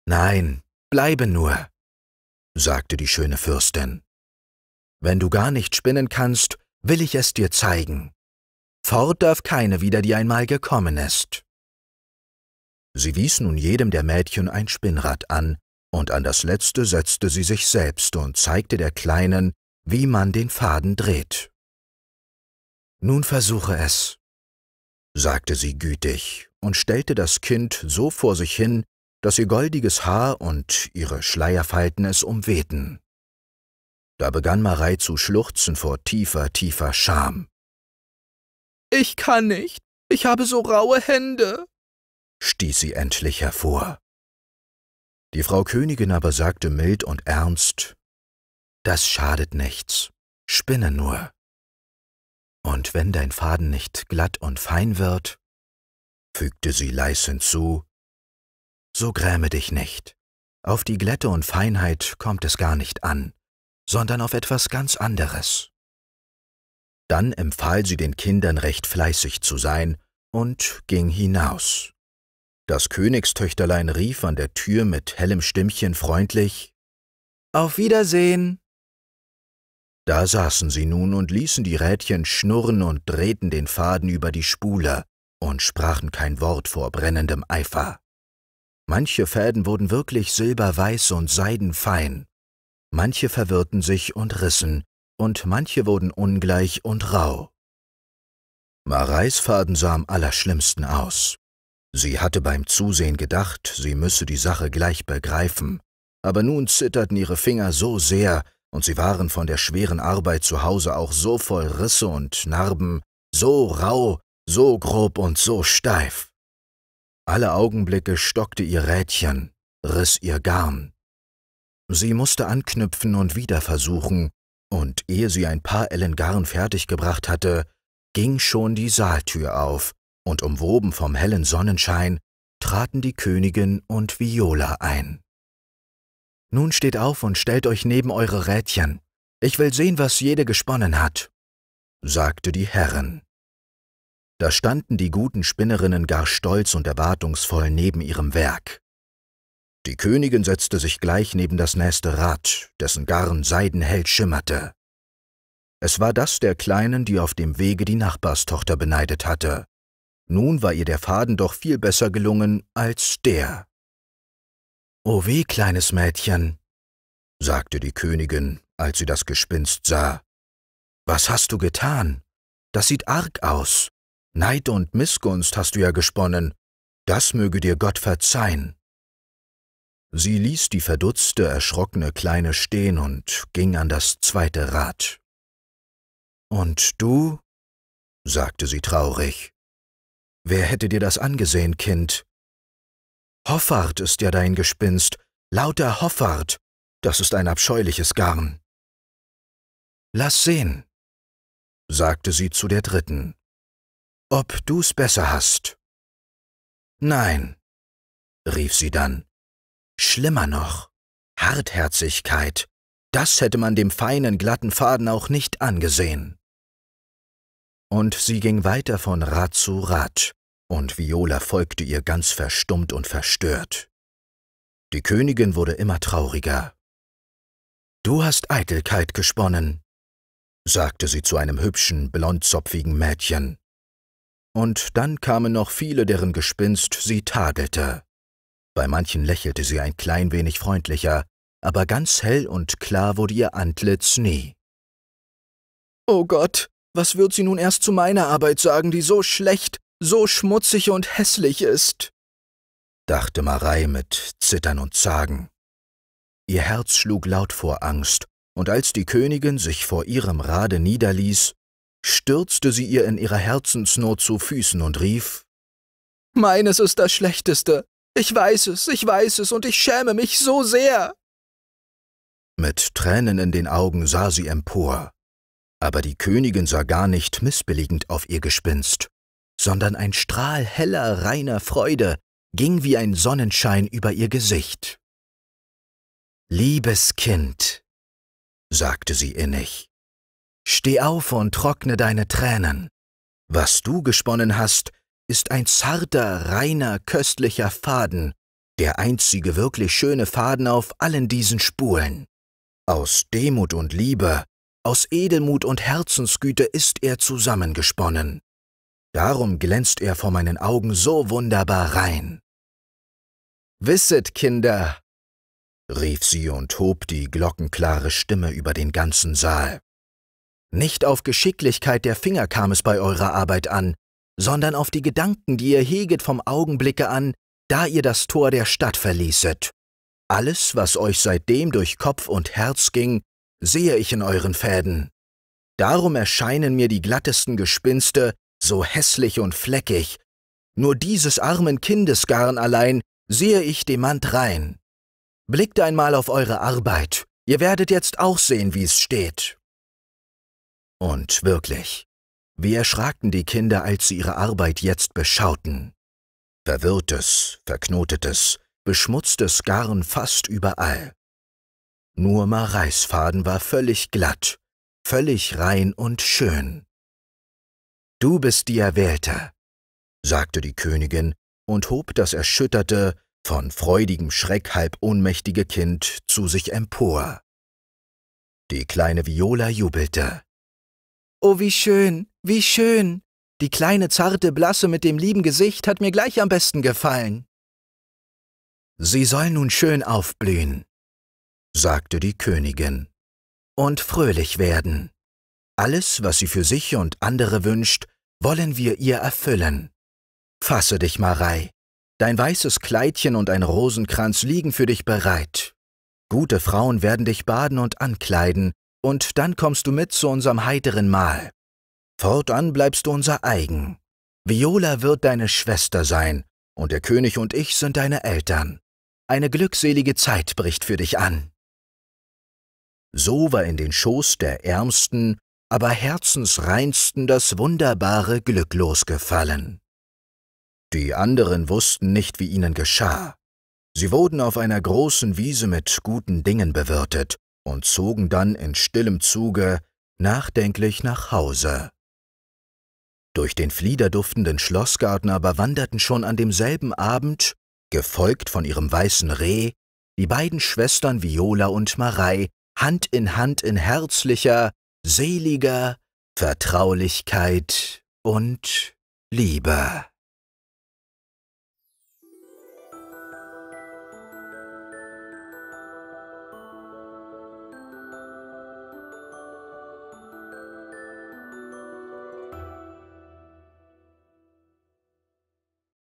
Nein, bleibe nur, sagte die schöne Fürstin. Wenn du gar nicht spinnen kannst, will ich es dir zeigen. Fort darf keine wieder, die einmal gekommen ist. Sie wies nun jedem der Mädchen ein Spinnrad an, und an das letzte setzte sie sich selbst und zeigte der Kleinen, wie man den Faden dreht. Nun versuche es, sagte sie gütig und stellte das Kind so vor sich hin, dass ihr goldiges Haar und ihre Schleierfalten es umwehten. Da begann Marei zu schluchzen vor tiefer, tiefer Scham. Ich kann nicht, ich habe so raue Hände, stieß sie endlich hervor. Die Frau Königin aber sagte mild und ernst, Das schadet nichts, spinne nur. Und wenn dein Faden nicht glatt und fein wird, fügte sie leis hinzu, so gräme dich nicht, auf die Glätte und Feinheit kommt es gar nicht an sondern auf etwas ganz anderes. Dann empfahl sie den Kindern recht fleißig zu sein und ging hinaus. Das Königstöchterlein rief an der Tür mit hellem Stimmchen freundlich Auf Wiedersehen. Da saßen sie nun und ließen die Rädchen schnurren und drehten den Faden über die Spule und sprachen kein Wort vor brennendem Eifer. Manche Fäden wurden wirklich silberweiß und seidenfein, manche verwirrten sich und rissen, und manche wurden ungleich und rau. Mareis Faden sah am allerschlimmsten aus. Sie hatte beim Zusehen gedacht, sie müsse die Sache gleich begreifen, aber nun zitterten ihre Finger so sehr, und sie waren von der schweren Arbeit zu Hause auch so voll Risse und Narben, so rau, so grob und so steif. Alle Augenblicke stockte ihr Rädchen, riss ihr Garn, Sie musste anknüpfen und wieder versuchen, und ehe sie ein paar Ellen Garn fertiggebracht hatte, ging schon die Saaltür auf, und umwoben vom hellen Sonnenschein traten die Königin und Viola ein. Nun steht auf und stellt euch neben eure Rädchen. Ich will sehen, was jede gesponnen hat, sagte die Herren. Da standen die guten Spinnerinnen gar stolz und erwartungsvoll neben ihrem Werk. Die Königin setzte sich gleich neben das nächste Rad, dessen Garn seidenhell schimmerte. Es war das der Kleinen, die auf dem Wege die Nachbarstochter beneidet hatte. Nun war ihr der Faden doch viel besser gelungen als der. O oh weh, kleines Mädchen, sagte die Königin, als sie das Gespinst sah. Was hast du getan? Das sieht arg aus. Neid und Missgunst hast du ja gesponnen. Das möge dir Gott verzeihen. Sie ließ die verdutzte, erschrockene Kleine stehen und ging an das zweite Rad. Und du? sagte sie traurig. Wer hätte dir das angesehen, Kind? Hoffart ist ja dein Gespinst, lauter Hoffart. Das ist ein abscheuliches Garn. Lass sehen, sagte sie zu der dritten, ob du's besser hast. Nein, rief sie dann, Schlimmer noch, Hartherzigkeit. Das hätte man dem feinen, glatten Faden auch nicht angesehen. Und sie ging weiter von Rad zu Rad, und Viola folgte ihr ganz verstummt und verstört. Die Königin wurde immer trauriger. Du hast Eitelkeit gesponnen, sagte sie zu einem hübschen, blondzopfigen Mädchen. Und dann kamen noch viele, deren Gespinst sie tadelte. Bei manchen lächelte sie ein klein wenig freundlicher, aber ganz hell und klar wurde ihr Antlitz nie. Oh Gott, was wird sie nun erst zu meiner Arbeit sagen, die so schlecht, so schmutzig und hässlich ist? dachte Marei mit Zittern und Zagen. Ihr Herz schlug laut vor Angst, und als die Königin sich vor ihrem Rade niederließ, stürzte sie ihr in ihrer Herzensnot zu Füßen und rief Meines ist das Schlechteste, ich weiß es, ich weiß es, und ich schäme mich so sehr. Mit Tränen in den Augen sah sie empor, aber die Königin sah gar nicht missbilligend auf ihr Gespinst, sondern ein Strahl heller, reiner Freude ging wie ein Sonnenschein über ihr Gesicht. Liebes Kind, sagte sie innig, steh auf und trockne deine Tränen. Was du gesponnen hast, ist ein zarter, reiner, köstlicher Faden, der einzige wirklich schöne Faden auf allen diesen Spulen. Aus Demut und Liebe, aus Edelmut und Herzensgüte ist er zusammengesponnen. Darum glänzt er vor meinen Augen so wunderbar rein. Wisset, Kinder, rief sie und hob die glockenklare Stimme über den ganzen Saal. Nicht auf Geschicklichkeit der Finger kam es bei eurer Arbeit an, sondern auf die Gedanken, die ihr heget vom Augenblicke an, da ihr das Tor der Stadt verließet. Alles, was euch seitdem durch Kopf und Herz ging, sehe ich in euren Fäden. Darum erscheinen mir die glattesten Gespinste so hässlich und fleckig. Nur dieses armen Kindesgarn allein sehe ich dem Mand rein. Blickt einmal auf eure Arbeit, ihr werdet jetzt auch sehen, wie es steht. Und wirklich, wie erschraken die Kinder, als sie ihre Arbeit jetzt beschauten. Verwirrtes, verknotetes, beschmutztes Garn fast überall. Nur Mareisfaden war völlig glatt, völlig rein und schön. Du bist die Erwählte, sagte die Königin und hob das erschütterte, von freudigem Schreck halb ohnmächtige Kind zu sich empor. Die kleine Viola jubelte. Oh, wie schön, wie schön. Die kleine zarte Blasse mit dem lieben Gesicht hat mir gleich am besten gefallen. Sie soll nun schön aufblühen, sagte die Königin, und fröhlich werden. Alles, was sie für sich und andere wünscht, wollen wir ihr erfüllen. Fasse dich, Marei. Dein weißes Kleidchen und ein Rosenkranz liegen für dich bereit. Gute Frauen werden dich baden und ankleiden, und dann kommst du mit zu unserem heiteren Mahl. Fortan bleibst du unser eigen. Viola wird deine Schwester sein, und der König und ich sind deine Eltern. Eine glückselige Zeit bricht für dich an. So war in den Schoß der Ärmsten, aber Herzensreinsten das wunderbare Glück losgefallen. Die anderen wussten nicht, wie ihnen geschah. Sie wurden auf einer großen Wiese mit guten Dingen bewirtet, und zogen dann in stillem Zuge nachdenklich nach Hause. Durch den fliederduftenden Schlossgarten aber wanderten schon an demselben Abend, gefolgt von ihrem weißen Reh, die beiden Schwestern Viola und Marei Hand in Hand in herzlicher, seliger Vertraulichkeit und Liebe.